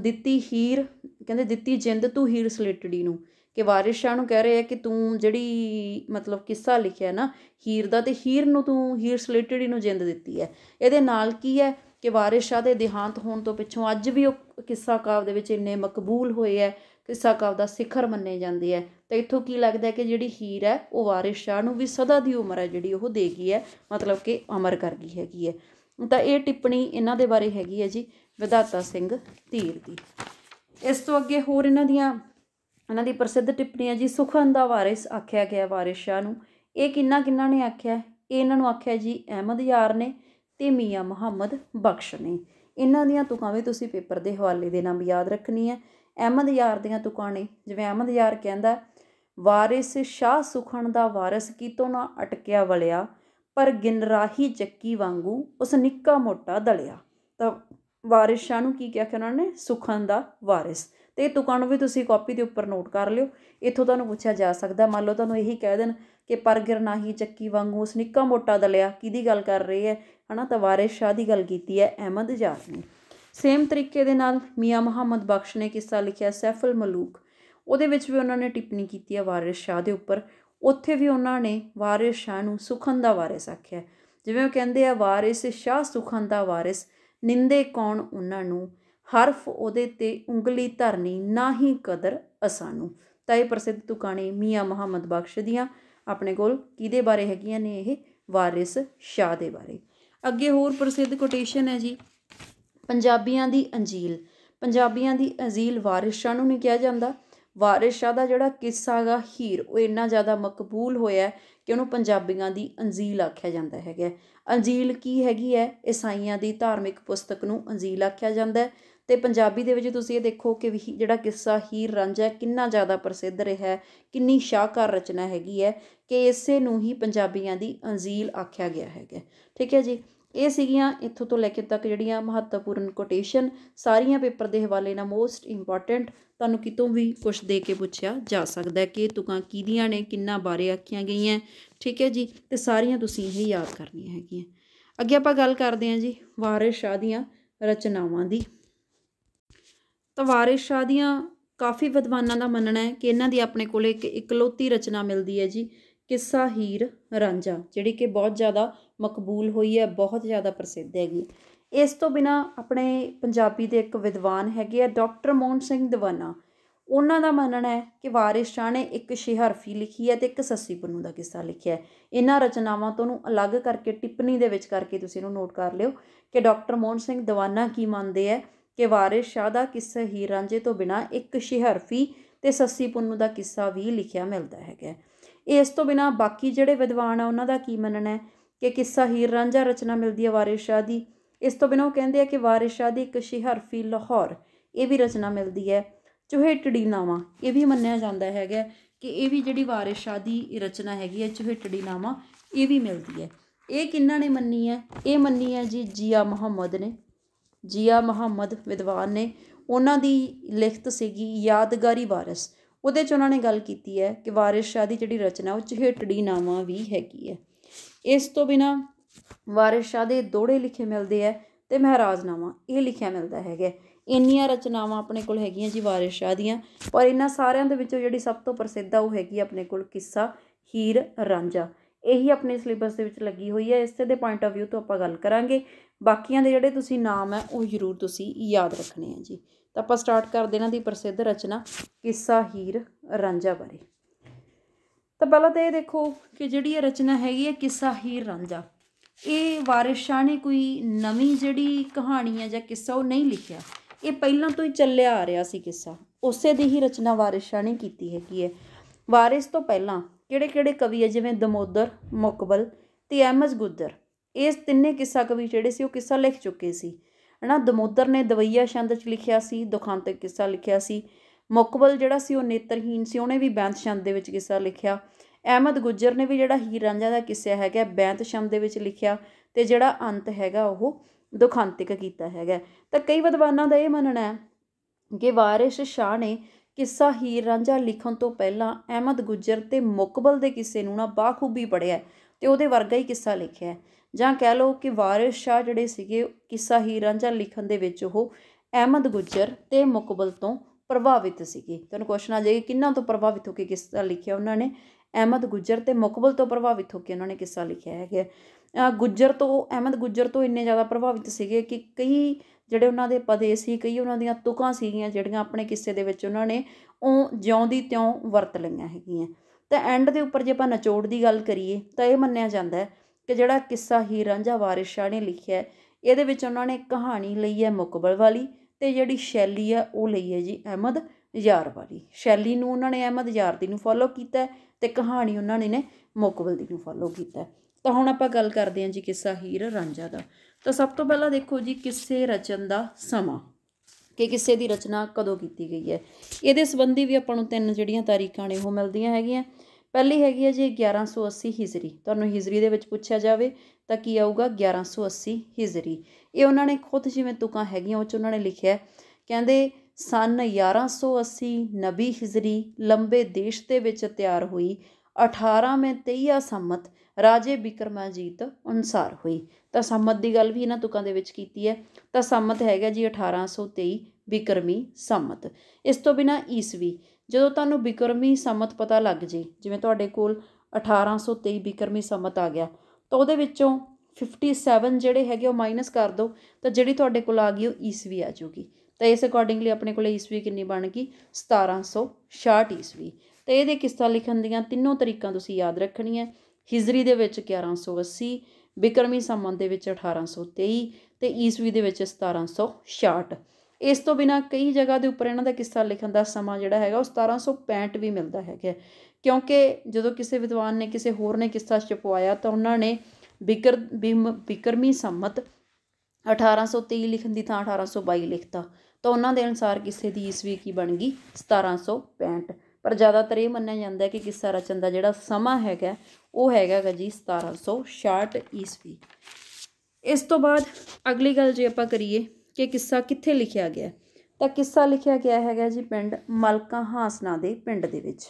ਦਿੱਤੀ ਹੀਰ ਕਹਿੰਦੇ ਦਿੱਤੀ ਜਿੰਦ ਤੂੰ ਹੀਰ ਸਲੇਟੜੀ ਨੂੰ ਕਿ ਵਾਰਿਸ ਸ਼ਾਹ ਨੂੰ ਕਹਿ ਰਹੇ ਆ ਕਿ ਤੂੰ ਜਿਹੜੀ ਮਤਲਬ ਕਿੱਸਾ ਲਿਖਿਆ ਨਾ ਹੀਰ ਦਾ ਤੇ ਹੀਰ ਨੂੰ ਤੂੰ ਹੀਰ ਸਲੇਟੜੀ ਨੂੰ ਜਿੰਦ ਦਿੱਤੀ ਹੈ ਇਹਦੇ ਨਾਲ ਕੀ ਹੈ ਕਿ ਵਾਰਿਸ ਸ਼ਾਹ ਦੇ ਦੇਹਾਂਤ ਹੋਣ ਤੋਂ ਪਿੱਛੋਂ ਅੱਜ ਵੀ ਉਹ ਕਿੱਸਾ ਕਾਵ ਦੇ ਵਿੱਚ ਇੰਨੇ ਮਕਬੂਲ ਹੋਏ ਹੈ ਕਿੱਸਾ ਕਾਵ ਦਾ ਸਿਖਰ ਮੰਨੇ ਜਾਂਦੇ ਹੈ ਤਾਂ ਇੱਥੋਂ ਕੀ ਲੱਗਦਾ ਹੈ ਕਿ ਜਿਹੜੀ ਹੀਰ ਹੈ ਉਹ ਵਾਰਿਸ ਸ਼ਾਹ ਨੂੰ ਵੀ ਸਦਾ ਦੀ ਉਮਰ ਹੈ ਜਿਹੜੀ ਉਹ ਦੇ ਗਈ ਹੈ ਮਤਲਬ ਕਿ ਅਮਰ ਕਰ ਗਈ ਹੈਗੀ ਹੈ ਤਾਂ ਇਹ ਟਿੱਪਣੀ ਇਹਨਾਂ ਦੇ ਬਾਰੇ ਹੈਗੀ ਹੈ ਜੀ ਵਿਦਾਤਾ ਸਿੰਘ ਧੀਰ ਦੀ ਇਸ ਤੋਂ ਅੱਗੇ ਹੋਰ ਇਹਨਾਂ ਦੀਆਂ ਇਹਨਾਂ ਦੀ ਪ੍ਰਸਿੱਧ ਟਿੱਪਣੀਆਂ ਜੀ ਸੁਖਨ ਦਾ ਵਾਰਿਸ ਆਖਿਆ ਗਿਆ ਵਾਰਿਸ ਸ਼ਾਹ ਨੂੰ ਇਹ ਕਿੰਨਾ ਕਿੰਨਾ ਨੇ ਆਖਿਆ ਇਹ ਇਹਨਾਂ ਨੂੰ ਆਖਿਆ ਜੀ ਅਹਿਮਦ ਯਾਰ ਨੇ ਤੇ ਮੀਆਂ ਮੁਹੰਮਦ ਬਖਸ਼ ਨੇ ਇਹਨਾਂ ਦੀਆਂ ਤੁਕਾਂ ਵੀ ਤੁਸੀਂ ਪੇਪਰ ਦੇ ਹਵਾਲੇ ਦੇ ਨਾਲ ਯਾਦ ਰੱਖਣੀ ਹੈ ਅਹਿਮਦ ਯਾਰ ਦੀਆਂ ਤੁਕਾਂ ਨੇ ਜਿਵੇਂ ਅਹਿਮਦ ਯਾਰ ਕਹਿੰਦਾ ਵਾਰਿਸ ਸ਼ਾਹ ਸੁਖਣ ਦਾ ਵਾਰਿਸ ਤੋਂ ਨਾ ਅਟਕਿਆ ਵਲਿਆ ਪਰ ਗਿਨਰਾਹੀ ਚੱਕੀ ਵਾਂਗੂ ਉਸ ਨਿੱਕਾ ਮੋਟਾ ਦਲਿਆ ਤਾਂ ਵਾਰਿਸ ਸ਼ਾਹ ਨੂੰ ਕੀ ਕਿਹਾ ਕਿ ਉਹਨਾਂ ਨੇ ਸੁਖਣ ਦਾ ਵਾਰਿਸ ਤੇ ਤੁਕਾਂ ਨੂੰ ਵੀ ਤੁਸੀਂ ਕਾਪੀ ਦੇ ਉੱਪਰ ਨੋਟ ਕਰ ਲਿਓ ਇੱਥੋਂ ਤੁਹਾਨੂੰ ਪੁੱਛਿਆ ਜਾ ਸਕਦਾ ਮੰਨ ਲਓ ਤੁਹਾਨੂੰ ਇਹੀ ਕਹਿ ਦੇਣ ਕਿ ਪਰ ਗਿਰਨਾਹੀ ਚੱਕੀ ਵਾਂਗੂ ਉਸ ਨਿੱਕਾ ਮੋਟਾ ਦਲਿਆ ਕਿਹਦੀ ਗੱਲ ਕਰ ਰਹੇ ਹੈ ਹਨਾ ਤਾਂ ਵਾਰਿਸ ਸ਼ਾਹ ਦੀ ਗੱਲ ਕੀਤੀ ਹੈ ਅਹਿਮਦ ਨੇ ਸੇਮ ਤਰੀਕੇ ਦੇ ਨਾਲ ਮੀਆਂ ਮੁਹੰਮਦ ਬਖਸ਼ ਨੇ ਕਿੱਸਾ ਲਿਖਿਆ ਸੈਫਲ ਮਲੂਕ ਉਹਦੇ ਵਿੱਚ ਵੀ ਉਹਨਾਂ ਨੇ ਟਿੱਪਣੀ ਕੀਤੀ ਹੈ ਵਾਰਿਸ ਸ਼ਾਹ ਦੇ ਉੱਪਰ ਉੱਥੇ ਵੀ ਉਹਨਾਂ ਨੇ ਵਾਰਿਸ ਸ਼ਾਹ ਨੂੰ ਸੁਖਨ ਦਾ ਵਾਰਿਸ ਆਖਿਆ ਜਿਵੇਂ ਉਹ ਕਹਿੰਦੇ ਆ ਵਾਰਿਸ ਸ਼ਾਹ ਸੁਖਨ ਦਾ ਵਾਰਿਸ ਨਿੰਦੇ ਕੌਣ ਉਹਨਾਂ ਨੂੰ ਹਰਫ ਉਹਦੇ ਤੇ ਉਂਗਲੀ ਧਰਨੀ ਨਾ ਹੀ ਕਦਰ ਅਸਾਂ ਨੂੰ ਤਾਂ ਇਹ ਪ੍ਰਸਿੱਧ ਤੁਕਾਣੀ ਮੀਆਂ ਮੁਹੰਮਦ ਬਖਸ਼ ਦੀਆਂ ਆਪਣੇ ਕੋਲ ਕਿਹਦੇ ਬਾਰੇ ਹੈਗੀਆਂ ਨੇ ਇਹ ਵਾਰਿਸ ਸ਼ਾਹ ਦੇ ਬਾਰੇ ਅੱਗੇ ਹੋਰ ਪ੍ਰਸਿੱਧ ਕੋਟੇਸ਼ਨ ਹੈ ਜੀ ਪੰਜਾਬੀਆਂ ਦੀ ਅੰਜੀਲ ਪੰਜਾਬੀਆਂ ਦੀ ਅਜ਼ੀਲ ਵਾਰਿਸ ਸ਼ਾਹ ਨੂੰ ਨਹੀਂ ਕਿਹਾ ਜਾਂਦਾ ਵਾਰਿਸ ਸ਼ਾਹ ਦਾ ਜਿਹੜਾ ਕਿੱਸਾ ਹੈਗਾ ਹੀਰ ਉਹ ਇੰਨਾ ਜ਼ਿਆਦਾ ਮਕਬੂਲ ਹੋਇਆ ਕਿ ਉਹਨੂੰ ਪੰਜਾਬੀਆਂ ਦੀ ਅੰਜੀਲ ਆਖਿਆ ਜਾਂਦਾ ਹੈਗਾ ਅੰਜੀਲ ਕੀ ਹੈਗੀ ਹੈ ਈਸਾਈਆਂ ਦੀ ਧਾਰਮਿਕ ਪੁਸਤਕ ਨੂੰ ਅੰਜੀਲ ਆਖਿਆ ਜਾਂਦਾ ਤੇ ਪੰਜਾਬੀ ਦੇ ਵਿੱਚ ਤੁਸੀਂ ਇਹ ਦੇਖੋ ਕਿ ਵੀ ਜਿਹੜਾ ਕਿੱਸਾ ਹੀਰ ਰਾਂਝਾ ਕਿੰਨਾ ਜ਼ਿਆਦਾ ਪ੍ਰਸਿੱਧ ਰਿਹਾ ਕਿੰਨੀ ਸ਼ਾਹਕਾਰ ਰਚਨਾ ਹੈਗੀ ਹੈ ਕਿ ਇਸੇ ਨੂੰ ਹੀ ਪੰਜਾਬੀਆਂ ਦੀ ਅੰਜੀਲ ਆਖਿਆ ਗਿਆ ਹੈਗਾ ਠੀਕ ਹੈ ਜੀ ਇਹ ਸੀਗੀਆਂ ਇੱਥੋਂ ਤੋਂ ਲੈ ਕੇ ਤੱਕ ਜਿਹੜੀਆਂ ਮਹੱਤਵਪੂਰਨ ਕੋਟੇਸ਼ਨ ਸਾਰੀਆਂ ਪੇਪਰ ਦੇ ਹਵਾਲੇ ਨਾਲ ਮੋਸਟ ਇੰਪੋਰਟੈਂਟ ਤੁਹਾਨੂੰ ਕਿਤੋਂ ਵੀ ਕੁਝ ਦੇ ਕੇ ਪੁੱਛਿਆ ਜਾ ਸਕਦਾ ਕਿ ਤੁਕਾਂ ਕਿਹਦੀਆਂ ਨੇ ਕਿੰਨਾ ਬਾਰੇ ਆਖੀਆਂ ਗਈਆਂ ਠੀਕ ਹੈ ਜੀ ਤੇ ਸਾਰੀਆਂ ਤੁਸੀਂ ਇਹ ਯਾਦ ਕਰਨੀਆਂ ਹੈਗੀਆਂ ਅੱਗੇ ਆਪਾਂ ਗੱਲ ਕਰਦੇ ਹਾਂ ਜੀ ਵਾਰਿਸ ਸ਼ਾਹ ਦੀਆਂ ਰਚਨਾਵਾਂ ਦੀ ਤਾਂ ਵਾਰਿਸ ਸ਼ਾਹ ਦੀਆਂ ਕਾਫੀ ਵਿਦਵਾਨਾਂ ਦਾ ਮੰਨਣਾ ਹੈ ਕਿ ਇਹਨਾਂ ਦੀ ਆਪਣੇ ਕੋਲੇ ਇੱਕ ਇਕਲੌਤੀ ਰਚਨਾ ਮਿਲਦੀ ਹੈ ਜੀ ਕਿੱਸਾ ਹੀਰ ਰਾਂਝਾ ਜਿਹੜੀ ਕਿ ਬਹੁਤ ਜ਼ਿਆਦਾ ਮਕਬੂਲ ਹੋਈ ਹੈ ਬਹੁਤ ਜ਼ਿਆਦਾ ਪ੍ਰਸਿੱਧ ਹੈਗੀ ਇਸ ਤੋਂ ਬਿਨਾ ਆਪਣੇ ਪੰਜਾਬੀ ਦੇ ਇੱਕ ਵਿਦਵਾਨ ਹੈਗੇ ਆ ਡਾਕਟਰ ਮੋਹਨ ਸਿੰਘ ਦਵਾਨਾ ਉਹਨਾਂ ਦਾ ਮੰਨਣਾ ਹੈ ਕਿ ਵਾਰਿਸ ਸ਼ਾਹ ਨੇ ਇੱਕ ਸ਼ਿਹਰਫੀ ਲਿਖੀ ਹੈ ਤੇ ਇੱਕ ਸੱਸੀ ਪੰਨੂ ਦਾ ਕਿੱਸਾ ਲਿਖਿਆ ਹੈ ਇਹਨਾਂ ਰਚਨਾਵਾਂ ਤੋਂ ਨੂੰ ਅਲੱਗ ਕਰਕੇ ਟਿੱਪਣੀ ਦੇ ਵਿੱਚ ਕਰਕੇ ਤੁਸੀਂ ਇਹਨੂੰ ਨੋਟ ਕਰ ਲਿਓ ਕਿ ਡਾਕਟਰ ਮੋਹਨ ਸਿੰਘ ਦਵਾਨਾ ਕੀ ਮੰਨਦੇ ਹੈ ਕਿ ਵਾਰਿਸ ਸ਼ਾਹ ਦਾ ਕਿੱਸਾ ਹੀਰ ਰਾਂਝੇ ਤੋਂ ਬਿਨਾ ਇੱਕ ਸ਼ਿਹਰਫੀ ਤੇ ਸੱਸੀ ਪੁੰਨੂ ਦਾ ਕਿੱਸਾ ਵੀ ਲਿਖਿਆ ਮਿਲਦਾ ਹੈਗਾ ਇਸ ਤੋਂ ਬਿਨਾ ਬਾਕੀ ਜਿਹੜੇ ਵਿਦਵਾਨ ਆ ਉਹਨਾਂ ਦਾ ਕੀ ਮੰਨਣਾ ਹੈ ਕਿ ਕਿੱਸਾ ਹੀਰ ਰਾਂਝਾ ਰਚਨਾ ਮਿਲਦੀ ਹੈ ਵਾਰਿਸ ਸ਼ਾਹ ਦੀ ਇਸ ਤੋਂ ਬਿਨਾਂ ਉਹ ਕਹਿੰਦੇ ਆ ਕਿ ਵਾਰਿਸ ਸ਼ਾਹ ਦੀ ਇੱਕ ਸ਼ਿਹਰਫੀ ਲਾਹੌਰ ਇਹ ਵੀ ਰਚਨਾ ਮਿਲਦੀ ਹੈ ਚੁਹੇਟੜੀ ਨਾਵਾ ਇਹ ਵੀ ਮੰਨਿਆ ਜਾਂਦਾ ਹੈਗਾ ਕਿ ਇਹ ਵੀ ਜਿਹੜੀ ਵਾਰਿਸ ਸ਼ਾਹ ਦੀ ਰਚਨਾ ਹੈਗੀ ਹੈ ਚੁਹੇਟੜੀ ਨਾਵਾ ਇਹ ਵੀ ਮਿਲਦੀ ਹੈ ਇਹ ਕਿੰਨਾਂ ਨੇ ਮੰਨੀ ਹੈ ਇਹ ਮੰਨੀ ਹੈ ਜੀ ਜੀਆ ਮੁਹੰਮਦ ਨੇ ਜੀਆ ਮੁਹੰਮਦ ਵਿਦਵਾਨ ਨੇ ਉਹਨਾਂ ਦੀ ਲਿਖਤ ਸੀਗੀ ਯਾਦਗਾਰੀ ਵਾਰਿਸ ਉਹਦੇ 'ਚ ਉਹਨਾਂ ਨੇ ਗੱਲ ਕੀਤੀ ਹੈ ਕਿ ਵਾਰਿਸ ਸ਼ਾਹ ਦੀ ਜਿਹੜੀ ਰਚਨਾ ਉਹ ਚਹੇਟੜੀ ਨਾਵਾ ਵੀ ਹੈਗੀ ਹੈ ਇਸ ਤੋਂ ਬਿਨਾ ਵਾਰਿਸ ਸ਼ਾਹ ਦੇ ਦੋੜੇ ਲਿਖੇ ਮਿਲਦੇ ਆ ਤੇ ਮਹਾਰਾਜਨਾਮਾ ਇਹ ਲਿਖਿਆ ਮਿਲਦਾ ਹੈਗਾ ਇੰਨੀਆਂ ਰਚਨਾਵਾਂ ਆਪਣੇ ਕੋਲ ਹੈਗੀਆਂ ਜੀ ਵਾਰਿਸ ਸ਼ਾਹ ਦੀਆਂ ਪਰ ਇਹਨਾਂ ਸਾਰਿਆਂ ਦੇ ਵਿੱਚੋਂ ਜਿਹੜੀ ਸਭ ਤੋਂ ਪ੍ਰਸਿੱਧ ਆ ਉਹ ਹੈਗੀ ਆਪਣੇ ਕੋਲ ਕਿੱਸਾ ਹੀਰ ਰਾਂਝਾ ਇਹੀ ਆਪਣੇ ਸਿਲੇਬਸ ਦੇ ਵਿੱਚ ਲੱਗੀ ਹੋਈ ਹੈ ਇਸੇ ਦੇ ਪੁਆਇੰਟ ਆਫ View ਤੋਂ ਆਪਾਂ ਗੱਲ ਕਰਾਂਗੇ ਬਾਕੀਆਂ ਦੇ ਜਿਹੜੇ ਤੁਸੀਂ ਨਾਮ ਹੈ ਉਹ ਜ਼ਰੂਰ ਤੁਸੀਂ ਯਾਦ ਰੱਖਣੇ ਆ ਜੀ ਤਾਂ ਆਪਾਂ ਸਟਾਰਟ ਕਰਦੇ ਹਾਂ ਦੀ ਪ੍ਰਸਿੱਧ ਰਚਨਾ ਕਿੱਸਾ ਹੀਰ ਰਾਂਝਾ ਬਾਰੇ ਤਾਂ ਪਹਿਲਾਂ ਤਾਂ ਇਹ ਦੇਖੋ ਕਿ ਜਿਹੜੀ ਇਹ ਰਚਨਾ ਹੈਗੀ ਹੈ ਕਿੱਸਾ ਹੀਰ ਰਾਂਝਾ ਇਹ ਵਾਰਿਸ ਸ਼ਾਹ ਨੇ ਕੋਈ ਨਵੀਂ ਜਿਹੜੀ ਕਹਾਣੀ ਹੈ ਜਾਂ ਕਿੱਸਾ ਉਹ ਨਹੀਂ ਲਿਖਿਆ ਇਹ ਪਹਿਲਾਂ ਤੋਂ ਹੀ ਚੱਲਿਆ ਆ ਰਿਹਾ ਸੀ ਕਿੱਸਾ ਉਸੇ ਦੀ ਹੀ ਰਚਨਾ ਵਾਰਿਸ ਸ਼ਾਹ ਨੇ ਕੀਤੀ ਹੈਗੀ ਹੈ ਵਾਰਿਸ ਤੋਂ ਪਹਿਲਾਂ ਕਿਹੜੇ ਕਿਹੜੇ ਕਵੀ ਆ ਜਿਵੇਂ ਦਮੋਦਰ ਮੁਕਬਲ ਤੇ ਅਹਿਮਦ ਗੁੱਦਰ ਇਸ ਤਿੰਨੇ ਕਿੱਸਾ ਕਵੀ ਜਿਹੜੇ ਸੀ ਉਹ ਕਿੱਸਾ ਲਿਖ ਚੁੱਕੇ ਸੀ ਹਨਾ ਦਮੋਦਰ ਨੇ ਦਵਈਆ ਛੰਦ ਚ ਲਿਖਿਆ ਸੀ ਦੁਖਾਂਤ ਕਿੱਸਾ ਲਿਖਿਆ ਸੀ ਮੁਕਬਲ ਜਿਹੜਾ ਸੀ ਉਹ ਨੇਤਰਹੀਨ ਸੀ ਉਹਨੇ ਵੀ ਬੈਂਤ ਸ਼ੰਦ ਦੇ ਵਿੱਚ ਕਿੱਸਾ ਲਿਖਿਆ ਅਹਿਮਦ ਗੁੱਜਰ ਨੇ ਵੀ ਜਿਹੜਾ ਹੀਰ ਰਾਂਝਾ ਦਾ ਕਿੱਸਾ ਹੈਗਾ ਬੈਂਤ ਸ਼ੰਦ ਦੇ ਵਿੱਚ ਲਿਖਿਆ ਤੇ ਜਿਹੜਾ ਅੰਤ ਹੈਗਾ ਉਹ ਦੁਖਾਂਤਿਕ ਕੀਤਾ ਹੈਗਾ ਤਾਂ ਕਈ ਵਿਦਵਾਨਾਂ ਦਾ ਇਹ ਮੰਨਣਾ ਹੈ ਕਿ ਵਾਰਿਸ ਸ਼ਾਹ ਨੇ ਕਿੱਸਾ ਹੀਰ ਰਾਂਝਾ ਲਿਖਣ ਤੋਂ ਪਹਿਲਾਂ ਅਹਿਮਦ ਗੁੱਜਰ ਤੇ ਮੁਕਬਲ ਦੇ ਕਿੱਸੇ ਨੂੰ ਨਾ ਬਾਖੂਬੀ ਪੜਿਆ ਤੇ ਉਹਦੇ ਵਰਗਾ ਹੀ ਕਿੱਸਾ ਲਿਖਿਆ ਜਾਂ ਕਹਿ ਲਓ ਕਿ ਵਾਰਿਸ ਸ਼ਾਹ ਜਿਹੜੇ ਸੀਗੇ ਕਿੱਸਾ ਹੀਰ ਰਾਂਝਾ ਲਿਖਣ ਦੇ ਵਿੱਚ ਉਹ ਅਹਿਮਦ ਗੁੱਜਰ ਤੇ ਮੁਕਬਲ ਤੋਂ ਪ੍ਰਭਾਵਿਤ ਸੀਗੀ ਤੁਹਾਨੂੰ ਕੁਐਸਚਨ ਆ ਜਾਏਗਾ ਕਿੰਨਾ ਤੋਂ ਪ੍ਰਭਾਵਿਤ ਹੋ ਕੇ ਕਿੱਸਾ ਲਿਖਿਆ ਉਹਨਾਂ ਨੇ ਅਹਿਮਦ ਗੁੱਜਰ ਤੇ ਮੁਕਬਲ ਤੋਂ ਪ੍ਰਭਾਵਿਤ ਹੋ ਕੇ ਉਹਨਾਂ ਨੇ ਕਿਸਾ ਲਿਖਿਆ ਹੈਗਾ ਗੁੱਜਰ ਤੋਂ ਅਹਿਮਦ ਗੁੱਜਰ ਤੋਂ ਇੰਨੇ ਜ਼ਿਆਦਾ ਪ੍ਰਭਾਵਿਤ ਸੀਗੇ ਕਿ ਕਈ ਜਿਹੜੇ ਉਹਨਾਂ ਦੇ ਪਦੇ ਸੀ ਕਈ ਉਹਨਾਂ ਦੀਆਂ ਤੁਕਾਂ ਸੀਗੀਆਂ ਜਿਹੜੀਆਂ ਆਪਣੇ ਕਿੱਸੇ ਦੇ ਵਿੱਚ ਉਹਨਾਂ ਨੇ ਉਹ ਜਿਉਂ ਦੀ ਤਿਉਂ ਵਰਤ ਲਈਆਂ ਹੈਗੀਆਂ ਤਾਂ ਐਂਡ ਦੇ ਉੱਪਰ ਜੇ ਆਪਾਂ ਨਚੋੜ ਦੀ ਗੱਲ ਕਰੀਏ ਤਾਂ ਇਹ ਮੰਨਿਆ ਜਾਂਦਾ ਹੈ ਕਿ ਜਿਹੜਾ ਕਿੱਸਾ ਹੀ ਰਾਂਝਾ ਵਾਰਿਸ ਸ਼ਾਹ ਨੇ ਲਿਖਿਆ ਇਹਦੇ ਵਿੱਚ ਉਹਨਾਂ ਨੇ ਕਹਾਣੀ ਲਈ ਹੈ ਮੁਕਬਲ ਵਾਲੀ ਤੇ ਜਿਹੜੀ ਸ਼ੈਲੀ ਆ ਉਹ ਲਈ ਹੈ ਜੀ ਅਹਿਮਦ ਯਾਰ ਵਾਲੀ ਸ਼ੈਲੀ ਨੂੰ ਉਹਨਾਂ ਨੇ ਅਹਿਮਦ ਯਾਰ ਦੀ ਨੂੰ ਫੋਲੋ ਕੀਤਾ ਤੇ ਕਹਾਣੀ ਉਹਨਾਂ ਨੇ ਨੇ ਮੁਕਬਲ ਦੀ ਨੂੰ ਫੋਲੋ ਕੀਤਾ ਤਾਂ ਹੁਣ ਆਪਾਂ ਗੱਲ ਕਰਦੇ ਹਾਂ ਜੀ ਕਿੱਸਾ ਹੀਰ ਰਾਂਝਾ ਦਾ ਤਾਂ ਸਭ ਤੋਂ ਪਹਿਲਾਂ ਦੇਖੋ ਜੀ ਕਿੱਸੇ ਰਚਨ ਦਾ ਸਮਾਂ ਕਿ ਕਿਸੇ ਦੀ ਰਚਨਾ ਕਦੋਂ ਕੀਤੀ ਗਈ ਹੈ ਇਹਦੇ ਸੰਬੰਧੀ ਵੀ ਆਪਾਂ ਨੂੰ ਤਿੰਨ ਜਿਹੜੀਆਂ ਤਾਰੀਖਾਂ ਨੇ ਉਹ ਮਿਲਦੀਆਂ ਹੈਗੀਆਂ ਪਹਿਲੀ ਹੈਗੀ ਹੈ ਜੀ 1180 ਹਿਜਰੀ ਤੁਹਾਨੂੰ ਹਿਜਰੀ ਦੇ ਵਿੱਚ ਪੁੱਛਿਆ ਜਾਵੇ ਤਾਂ ਕੀ ਆਊਗਾ 1180 ਹਿਜਰੀ ਇਹ ਉਹਨਾਂ ਨੇ ਖੁਦ ਜਿਵੇਂ ਤੁਕਾਂ ਹੈਗੀਆਂ ਉਹ ਚ ਉਹਨਾਂ ਨੇ ਲਿਖਿਆ ਕਹਿੰਦੇ ਸਨ 1180 ਨਬੀ ਹਿਜਰੀ ਲੰਬੇ ਦੇਸ਼ ਦੇ ਵਿੱਚ ਤਿਆਰ ਹੋਈ 18 ਮੈਂ 23 ਸੰਮਤ ਰਾਜੇ ਬਿਕਰਮਾਜੀਤ ਅਨਸਾਰ ਹੋਈ ਤਾਂ ਸੰਮਤ ਦੀ ਗੱਲ ਵੀ ਇਹਨਾਂ ਤੁਕਾਂ ਦੇ ਵਿੱਚ ਕੀਤੀ ਹੈ ਤਾਂ ਸੰਮਤ ਹੈਗਾ ਜੀ 1823 ਬਿਕਰਮੀ ਸੰਮਤ ਇਸ ਤੋਂ ਬਿਨਾ ਈਸਵੀ ਜਦੋਂ ਤੁਹਾਨੂੰ ਬਿਕਰਮੀ ਸੰਮਤ ਪਤਾ ਲੱਗ ਜੇ ਜਿਵੇਂ ਤੁਹਾਡੇ ਕੋਲ 1823 ਬਿਕਰਮੀ ਸੰਮਤ ਆ ਗਿਆ ਤਾਂ ਉਹਦੇ ਵਿੱਚੋਂ 57 ਜਿਹੜੇ ਹੈਗੇ ਉਹ ਮਾਈਨਸ ਕਰ ਦਿਓ ਤਾਂ ਜਿਹੜੀ ਤੁਹਾਡੇ ਕੋਲ ਆ ਗਈ ਉਹ ਈਸਵੀ ਆ ਜਾਊਗੀ ਤਾਂ ਇਸ ਅਕੋਰਡਿੰਗਲੀ ਆਪਣੇ ਕੋਲ ਈਸਵੀ ਕਿੰਨੀ ਬਣ ਗਈ 1766 ਈਸਵੀ ਤੇ ਇਹਦੇ ਕਿਸਤਾ ਲਿਖਣ ਦੀਆਂ ਤਿੰਨੋਂ ਤਰੀਕਾਂ ਤੁਸੀਂ ਯਾਦ ਰੱਖਣੀਆਂ ਹਿਜਰੀ ਦੇ ਵਿੱਚ 1180 ਬਿਕਰਮੀ ਸੰਮਤ ਦੇ ਵਿੱਚ 1823 ਤੇ ਈਸਵੀ ਦੇ ਵਿੱਚ 1766 ਇਸ ਤੋਂ ਬਿਨਾ ਕਈ ਜਗ੍ਹਾ ਦੇ ਉੱਪਰ ਇਹਨਾਂ ਦਾ ਕਿੱਸਾ ਲਿਖਣ ਦਾ ਸਮਾਂ ਜਿਹੜਾ ਹੈਗਾ ਉਹ 1765 ਵੀ ਮਿਲਦਾ ਹੈਗਾ ਕਿਉਂਕਿ ਜਦੋਂ ਕਿਸੇ ਵਿਦਵਾਨ ਨੇ ਕਿਸੇ ਹੋਰ ਨੇ ਕਿੱਸਾ ਛਪਵਾਇਆ ਤਾਂ ਉਹਨਾਂ ਨੇ ਬਿਕਰ ਬਿਕਰਮੀ ਸੰਮਤ 1823 ਲਿਖਣ ਦੀ ਥਾਂ 1822 ਲਿਖਤਾ ਤਾਂ ਉਹਨਾਂ ਦੇ ਅਨੁਸਾਰ ਕਿਸੇ ਦੀ ਈਸਵੀ ਕੀ ਬਣ ਗਈ 1765 ਪਰ ਜ਼ਿਆਦਾਤਰ ਇਹ ਮੰਨਿਆ ਜਾਂਦਾ ਹੈ ਕਿ ਕਿੱਸਾ ਰਚਨ ਦਾ ਜਿਹੜਾ ਸਮਾਂ ਹੈਗਾ ਉਹ ਹੈਗਾ ਜੀ 1766 ਈਸਵੀ ਇਸ ਤੋਂ ਬਾਅਦ ਅਗਲੀ ਗੱਲ ਜੇ ਆਪਾਂ ਕਰੀਏ ਕਿ ਕਿੱਸਾ ਕਿੱਥੇ ਲਿਖਿਆ ਗਿਆ ਤਾਂ ਕਿੱਸਾ ਲਿਖਿਆ ਗਿਆ ਹੈਗਾ ਜੀ ਪਿੰਡ ਮਲਕਾ ਹਾਸਨਾ ਦੇ ਪਿੰਡ ਦੇ ਵਿੱਚ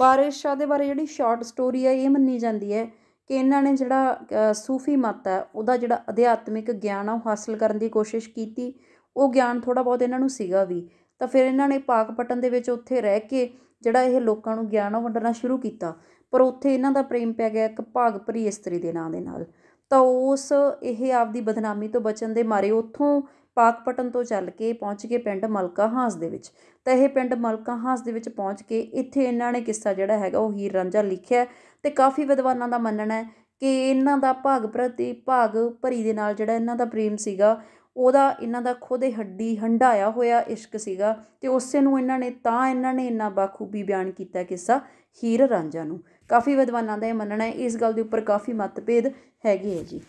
ਵਾਰਿਸ ਸ਼ਾਹ ਦੇ ਬਾਰੇ ਜਿਹੜੀ ਸ਼ਾਰਟ ਸਟੋਰੀ ਹੈ ਇਹ ਮੰਨੀ ਜਾਂਦੀ ਹੈ ਕਿ ਇਹਨਾਂ ਨੇ ਜਿਹੜਾ ਸੂਫੀ ਮਤ ਹੈ ਉਹਦਾ ਜਿਹੜਾ ਅਧਿਆਤਮਿਕ ਗਿਆਨ ਆ ਉਹ ਹਾਸਲ ਕਰਨ ਦੀ ਕੋਸ਼ਿਸ਼ ਕੀਤੀ ਉਹ ਗਿਆਨ ਥੋੜਾ ਬਹੁਤ ਇਹਨਾਂ ਨੂੰ ਸੀਗਾ ਵੀ ਤਾਂ ਫਿਰ ਇਹਨਾਂ ਨੇ ਪਾਕਪਟਨ ਦੇ ਵਿੱਚ ਉੱਥੇ ਰਹਿ ਕੇ ਜਿਹੜਾ ਇਹ ਲੋਕਾਂ ਨੂੰ ਗਿਆਨ ਵੰਡਣਾ ਸ਼ੁਰੂ ਕੀਤਾ ਪਰ ਉੱਥੇ ਇਹਨਾਂ ਦਾ ਪ੍ਰੇਮ ਪੈ ਗਿਆ ਇੱਕ ਭਾਗਪਰੀ ਇਸਤਰੀ ਦੇ ਨਾਂ ਦੇ ਨਾਲ ਤਾਂ ਉਸ ਇਹ ਆਪਦੀ ਬਦਨਾਮੀ ਤੋਂ ਬਚਣ ਦੇ ਮਾਰੇ ਉੱਥੋਂ ਪਾਕਪਟਨ ਤੋਂ ਚੱਲ ਕੇ ਪਹੁੰਚ ਗਏ ਪਿੰਡ ਮਲਕਾ ਹਾਂਸ ਦੇ ਵਿੱਚ ਤਾਂ ਇਹ ਪਿੰਡ ਮਲਕਾ ਹਾਂਸ ਦੇ ਵਿੱਚ ਪਹੁੰਚ ਕੇ ਇੱਥੇ ਇਹਨਾਂ ਨੇ ਕਿੱਸਾ ਜਿਹੜਾ ਹੈਗਾ ਉਹ ਹੀਰ ਰਾਂਝਾ ਲਿਖਿਆ ਤੇ ਕਾਫੀ ਵਿਦਵਾਨਾਂ ਦਾ ਮੰਨਣਾ ਹੈ ਕਿ ਇਹਨਾਂ ਦਾ ਭਾਗ ਪ੍ਰਤੀ ਭਾਗ ਭਰੀ ਦੇ ਨਾਲ ਜਿਹੜਾ ਇਹਨਾਂ ਦਾ ਪ੍ਰੇਮ ਸੀਗਾ ਉਹਦਾ ਇਹਨਾਂ ਦਾ ਖੋਦੇ ਹੱਡੀ ਹੰਡਾਇਆ ਹੋਇਆ ਇਸ਼ਕ ਸੀਗਾ ਤੇ ਉਸੇ ਨੂੰ ਇਹਨਾਂ ਨੇ ਤਾਂ ਇਹਨਾਂ ਨੇ ਇੰਨਾ ਬਾਖੂਬੀ ਬਿਆਨ ਕੀਤਾ ਕਿੱਸਾ ਹੀਰ ਰਾਂਝਾ ਨੂੰ ਕਾਫੀ ਵਿਦਵਾਨਾਂ ਦਾ ਇਹ ਮੰਨਣਾ ਹੈ ਇਸ ਗੱਲ ਦੇ ਉੱਪਰ ਕਾਫੀ ਮਤਭੇਦ ਹੈਗੇ ਹੈ ਜੀ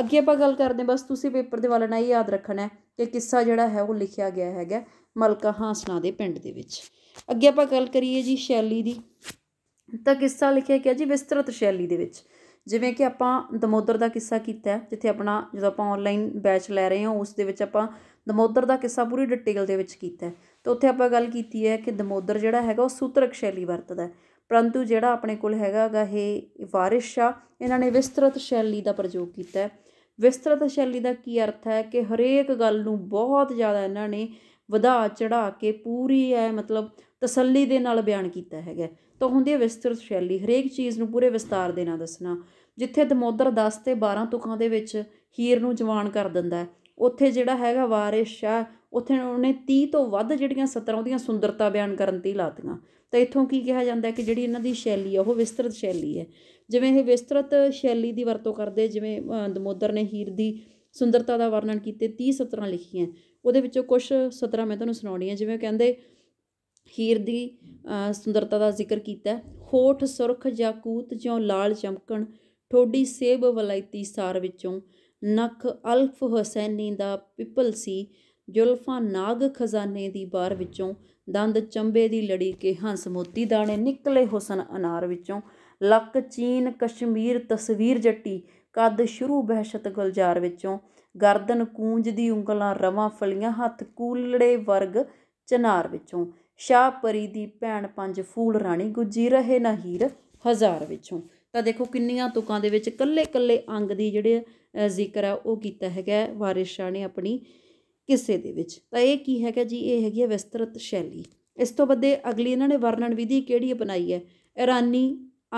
ਅੱਗੇ ਆਪਾਂ ਗੱਲ ਕਰਦੇ ਬਸ ਤੁਸੀਂ ਪੇਪਰ ਦੇ ਵਾਲਾ ਨਾ ਇਹ ਯਾਦ ਰੱਖਣਾ ਹੈ ਕਿ ਕਿੱਸਾ ਜਿਹੜਾ ਹੈ ਉਹ ਲਿਖਿਆ ਗਿਆ ਹੈਗਾ ਮਲਕਾ ਹਾਸਨਾ ਦੇ ਪਿੰਡ ਦੇ ਵਿੱਚ ਅੱਗੇ ਆਪਾਂ ਗੱਲ ਕਰੀਏ ਜੀ ਸ਼ੈਲੀ ਦੀ ਤਾਂ ਕਿੱਸਾ ਲਿਖਿਆ ਗਿਆ ਜੀ ਵਿਸਤ੍ਰਿਤ ਸ਼ੈਲੀ ਦੇ ਵਿੱਚ ਜਿਵੇਂ ਕਿ ਆਪਾਂ ਦਮੋਦਰ ਦਾ ਕਿੱਸਾ ਕੀਤਾ ਜਿੱਥੇ ਆਪਣਾ ਜਦੋਂ ਆਪਾਂ ਆਨਲਾਈਨ ਬੈਚ ਲੈ ਰਹੇ ਹਾਂ ਉਸ ਦੇ ਵਿੱਚ ਆਪਾਂ ਦਮੋਦਰ ਦਾ ਕਿੱਸਾ ਪੂਰੀ ਡਿਟੇਲ ਦੇ ਵਿੱਚ ਕੀਤਾ ਤੇ ਉੱਥੇ ਆਪਾਂ ਗੱਲ ਕੀਤੀ ਹੈ ਕਿ ਦਮੋਦਰ ਜਿਹੜਾ ਹੈਗਾ ਉਹ ਸੂਤਰਕ ਸ਼ੈਲੀ ਵਰਤਦਾ ਹੈ ਪਰੰਤੂ ਜਿਹੜਾ ਆਪਣੇ ਕੋਲ ਹੈਗਾ ਹੈਗਾ ਇਹ ਵਾਰਿਸ ਆ ਇਹਨਾਂ ਨੇ ਵਿਸਤ੍ਰਿਤ ਸ਼ੈਲੀ ਦਾ ਪ੍ਰਯੋਗ ਕੀਤਾ ਵਿਸਤ੍ਰਿਤ ਸ਼ੈਲੀ ਦਾ ਕੀ ਅਰਥ ਹੈ ਕਿ ਹਰੇਕ ਗੱਲ ਨੂੰ ਬਹੁਤ ਜ਼ਿਆਦਾ ਇਹਨਾਂ ਨੇ ਵਧਾ ਚੜਾ ਕੇ ਪੂਰੀ ਹੈ ਮਤਲਬ ਤਸੱਲੀ ਦੇ ਨਾਲ ਬਿਆਨ ਕੀਤਾ ਹੈਗਾ ਤਾਂ ਹੁੰਦੀ ਹੈ ਵਿਸਤ੍ਰਿਤ ਸ਼ੈਲੀ ਹਰੇਕ ਚੀਜ਼ ਨੂੰ ਪੂਰੇ ਵਿਸਤਾਰ ਦੇ ਨਾਲ ਦੱਸਣਾ ਜਿੱਥੇ ਦਮੋਦਰ 10 ਤੇ 12 ਤੁਕਾਂ ਦੇ ਵਿੱਚ ਹੀਰ ਨੂੰ ਜਵਾਨ ਕਰ ਦਿੰਦਾ ਉੱਥੇ ਜਿਹੜਾ ਹੈਗਾ ਵਾਰਿਸ ਆ ਉੱਥੇ ਉਹਨੇ 30 ਤੋਂ ਵੱਧ ਜਿਹੜੀਆਂ ਸਤਰਾਂ ਉਹਦੀਆਂ ਸੁੰਦਰਤਾ ਬਿਆਨ ਕਰਨ ਤੇ ਲਾਤੀਆਂ ਤਾਂ ਇੱਥੋਂ ਕੀ ਕਿਹਾ ਜਾਂਦਾ ਕਿ ਜਿਹੜੀ ਇਹਨਾਂ ਦੀ ਸ਼ੈਲੀ ਆ ਉਹ ਵਿਸਤ੍ਰਿਤ ਸ਼ੈਲੀ ਹੈ ਜਿਵੇਂ ਇਹ ਵਿਸਤ੍ਰਿਤ ਸ਼ੈਲੀ ਦੀ ਵਰਤੋਂ ਕਰਦੇ ਜਿਵੇਂ ਦਮੋਦਰ ਨੇ ਹੀਰ ਦੀ ਸੁੰਦਰਤਾ ਦਾ ਵਰਣਨ ਕੀਤੇ 30 ਸਤਰਾਂ ਲਿਖੀਆਂ ਉਹਦੇ ਵਿੱਚੋਂ ਕੁਝ ਸਤਰਾਂ ਮੈਂ ਤੁਹਾਨੂੰ ਸੁਣਾਉਣੀਆਂ ਜਿਵੇਂ ਕਹਿੰਦੇ ਹੀਰ ਦੀ ਸੁੰਦਰਤਾ ਦਾ ਜ਼ਿਕਰ ਕੀਤਾ ਹੋਠ ਸੁਰਖ ਜਾਕੂਤ ਜਿਉਂ ਲਾਲ ਚਮਕਣ ਠੋਡੀ ਸੇਬ ਵਲਾਇਤੀ ਸਾਰ ਵਿੱਚੋਂ ਨਖ ਅਲਫ ਹੁਸੈਨੀ ਦਾ ਪਿਪਲ ਸੀ ਜ਼ੁਲਫਾਂ ਨਾਗ ਖਜ਼ਾਨੇ ਦੀ ਬਾਰ ਵਿੱਚੋਂ ਦੰਦ ਚੰਬੇ ਦੀ ਲੜੀ ਕੇ ਹੰਸ ਮੋਤੀ ਦਾਣੇ ਨਿਕਲੇ ਹੁਸਨ ਅਨਾਰ ਵਿੱਚੋਂ ਲੱਕ ਚੀਨ ਕਸ਼ਮੀਰ ਤਸਵੀਰ ਜੱਟੀ ਕੱਦ ਸ਼ੁਰੂ ਬਹਿਸ਼ਤ ਗੁਲਜ਼ਾਰ ਵਿੱਚੋਂ ਗਰਦਨ ਕੂੰਜ ਦੀ ਉਂਗਲਾਂ ਰਵਾਂ ਫਲੀਆਂ ਹੱਥ ਕੂਲੜੇ ਵਰਗ ਚਨਾਰ ਵਿੱਚੋਂ ਸ਼ਾਹ ਪਰੀ ਦੀ ਭੈਣ ਪੰਜ ਫੂਲ ਰਾਣੀ ਗੁੱਜੀ ਰਹੇ ਨਾ ਹੀਰ ਹਜ਼ਾਰ ਵਿੱਚੋਂ ਤਾਂ ਦੇਖੋ ਕਿੰਨੀਆਂ ਤੁਕਾਂ ਦੇ ਵਿੱਚ ਕੱਲੇ ਕੱਲੇ ਅੰਗ ਦੀ ਜਿਹੜੇ ਜ਼ਿਕਰ ਆ ਉਹ ਕੀਤਾ ਹੈਗਾ ਵਾਰਿਸ ਸ਼ਾਹ ਨੇ ਆਪਣੀ ਕਿਸੇ ਦੇ ਵਿੱਚ ਤਾਂ ਇਹ ਕੀ ਹੈਗਾ ਜੀ ਇਹ ਹੈਗੀ ਹੈ ਵਿਸਤ੍ਰਿਤ ਸ਼ੈਲੀ ਇਸ ਤੋਂ ਬਾਅਦ ਅਗਲੀ ਇਹਨਾਂ ਨੇ ਵਰਣਨ ਵਿਧੀ ਕਿਹੜੀ ਅਪਣਾਈ ਹੈ ਇਰਾਨੀ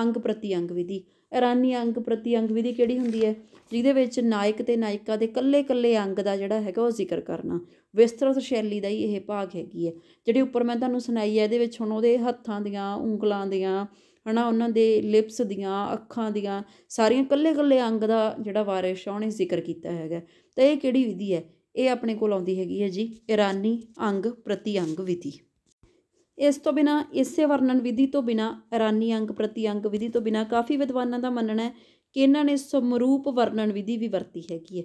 ਅੰਗ ਪ੍ਰਤੀਅੰਗ ਵਿਧੀ ਇਰਾਨੀ ਅੰਗ ਪ੍ਰਤੀਅੰਗ ਵਿਧੀ ਕਿਹੜੀ ਹੁੰਦੀ ਹੈ ਜਿਹਦੇ ਵਿੱਚ ਨਾਇਕ ਤੇ ਨਾਇਕਾ ਦੇ ਕੱਲੇ-ਕੱਲੇ ਅੰਗ ਦਾ ਜਿਹੜਾ ਹੈਗਾ ਉਹ ਜ਼ਿਕਰ ਕਰਨਾ ਵਿਸਤ੍ਰਿਤ ਸ਼ੈਲੀ ਦਾ ਹੀ ਇਹ ਭਾਗ ਹੈਗੀ ਹੈ ਜਿਹੜੀ ਉੱਪਰ ਮੈਂ ਤੁਹਾਨੂੰ ਸੁਣਾਈ ਹੈ ਇਹਦੇ ਵਿੱਚ ਹੁਣ ਉਹਦੇ ਹੱਥਾਂ ਦੀਆਂ ਉਂਗਲਾਂ ਦੀਆਂ ਹਨਾ ਉਹਨਾਂ ਦੇ ਲਿਪਸ ਦੀਆਂ ਅੱਖਾਂ ਦੀਆਂ ਸਾਰੀਆਂ ਕੱਲੇ-ਕੱਲੇ ਅੰਗ ਦਾ ਜਿਹੜਾ ਵਾਰਿਸ਼ ਹੋਣੇ ਜ਼ਿਕਰ ਕੀਤਾ ਹੈਗਾ ਤਾਂ ਇਹ ਕਿਹੜੀ ਵਿਧੀ ਹੈ ਇਹ ਆਪਣੇ ਕੋਲ ਆਉਂਦੀ ਹੈਗੀ ਹੈ ਜੀ ਇਰਾਨੀ ਅੰਗ ਪ੍ਰਤੀ ਅੰਗ ਵਿਧੀ ਇਸ ਤੋਂ ਬਿਨਾ ਇਸੇ ਵਰਣਨ ਵਿਧੀ ਤੋਂ ਬਿਨਾ ਇਰਾਨੀ ਅੰਗ ਪ੍ਰਤੀ ਅੰਗ ਵਿਧੀ ਤੋਂ ਬਿਨਾ ਕਾਫੀ ਵਿਦਵਾਨਾਂ ਦਾ ਮੰਨਣਾ ਹੈ ਕਿ ਇਹਨਾਂ ਨੇ ਸਮਰੂਪ ਵਰਣਨ ਵਿਧੀ ਵੀ ਵਰਤੀ ਹੈਗੀ ਹੈ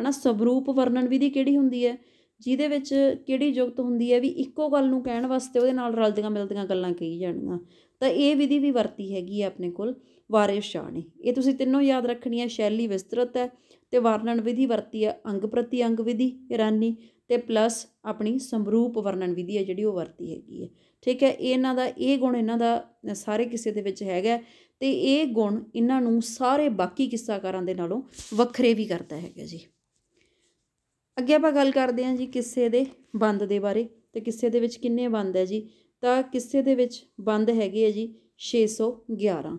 ਹਨਾ ਸਮਰੂਪ ਵਰਣਨ ਵਿਧੀ ਕਿਹੜੀ ਹੁੰਦੀ ਹੈ ਜਿਹਦੇ ਵਿੱਚ ਕਿਹੜੀ ਯੁਕਤ ਹੁੰਦੀ ਹੈ ਵੀ ਇੱਕੋ ਗੱਲ ਨੂੰ ਕਹਿਣ ਵਾਸਤੇ ਉਹਦੇ ਨਾਲ ਰਲਦੀਆਂ ਮਿਲਦੀਆਂ ਗੱਲਾਂ ਕਹੀ ਜਾਣੀਆਂ ਤਾਂ ਇਹ ਵਿਧੀ ਵੀ ਵਰਤੀ ਹੈਗੀ ਹੈ ਆਪਣੇ ਕੋਲ ਵਾਰਿਸ ਸ਼ਾਹ ਨੇ ਇਹ ਤੁਸੀਂ ਤਿੰਨੋਂ ਯਾਦ ਰੱਖਣੀ ਹੈ ਸ਼ੈਲੀ ਵਿਸਤ੍ਰਿਤ ਹੈ ਤੇ ਵਰਣਨ ਵਿਧੀ ਵਰਤੀ ਹੈ ਅੰਗ ਪ੍ਰਤੀ ਅੰਗ ਵਿਧੀ ਇਰਾਨੀ ਤੇ ਪਲੱਸ ਆਪਣੀ ਸਮਰੂਪ ਵਰਣਨ ਵਿਧੀ ਹੈ ਜਿਹੜੀ ਉਹ ਵਰਤੀ ਹੈਗੀ ਹੈ ਠੀਕ ਹੈ ਇਹਨਾਂ ਦਾ ਇਹ ਗੁਣ ਇਹਨਾਂ ਦਾ ਸਾਰੇ ਕਿਸੇ ਦੇ ਵਿੱਚ ਹੈਗਾ ਤੇ ਇਹ ਗੁਣ ਇਹਨਾਂ ਨੂੰ ਸਾਰੇ ਬਾਕੀ ਕਿੱਸਾਕਾਰਾਂ ਦੇ ਨਾਲੋਂ ਵੱਖਰੇ ਵੀ ਕਰਦਾ ਹੈਗਾ ਜੀ ਅੱਗੇ ਆਪਾਂ ਗੱਲ ਕਰਦੇ ਹਾਂ ਜੀ ਕਿਸੇ ਦੇ ਬੰਦ ਦੇ ਬਾਰੇ ਤੇ ਕਿਸੇ ਦੇ ਵਿੱਚ ਕਿੰਨੇ ਬੰਦ ਹੈ ਜੀ ਤਾਂ ਕਿਸੇ ਦੇ ਵਿੱਚ ਬੰਦ ਹੈਗੇ ਹੈ ਜੀ 611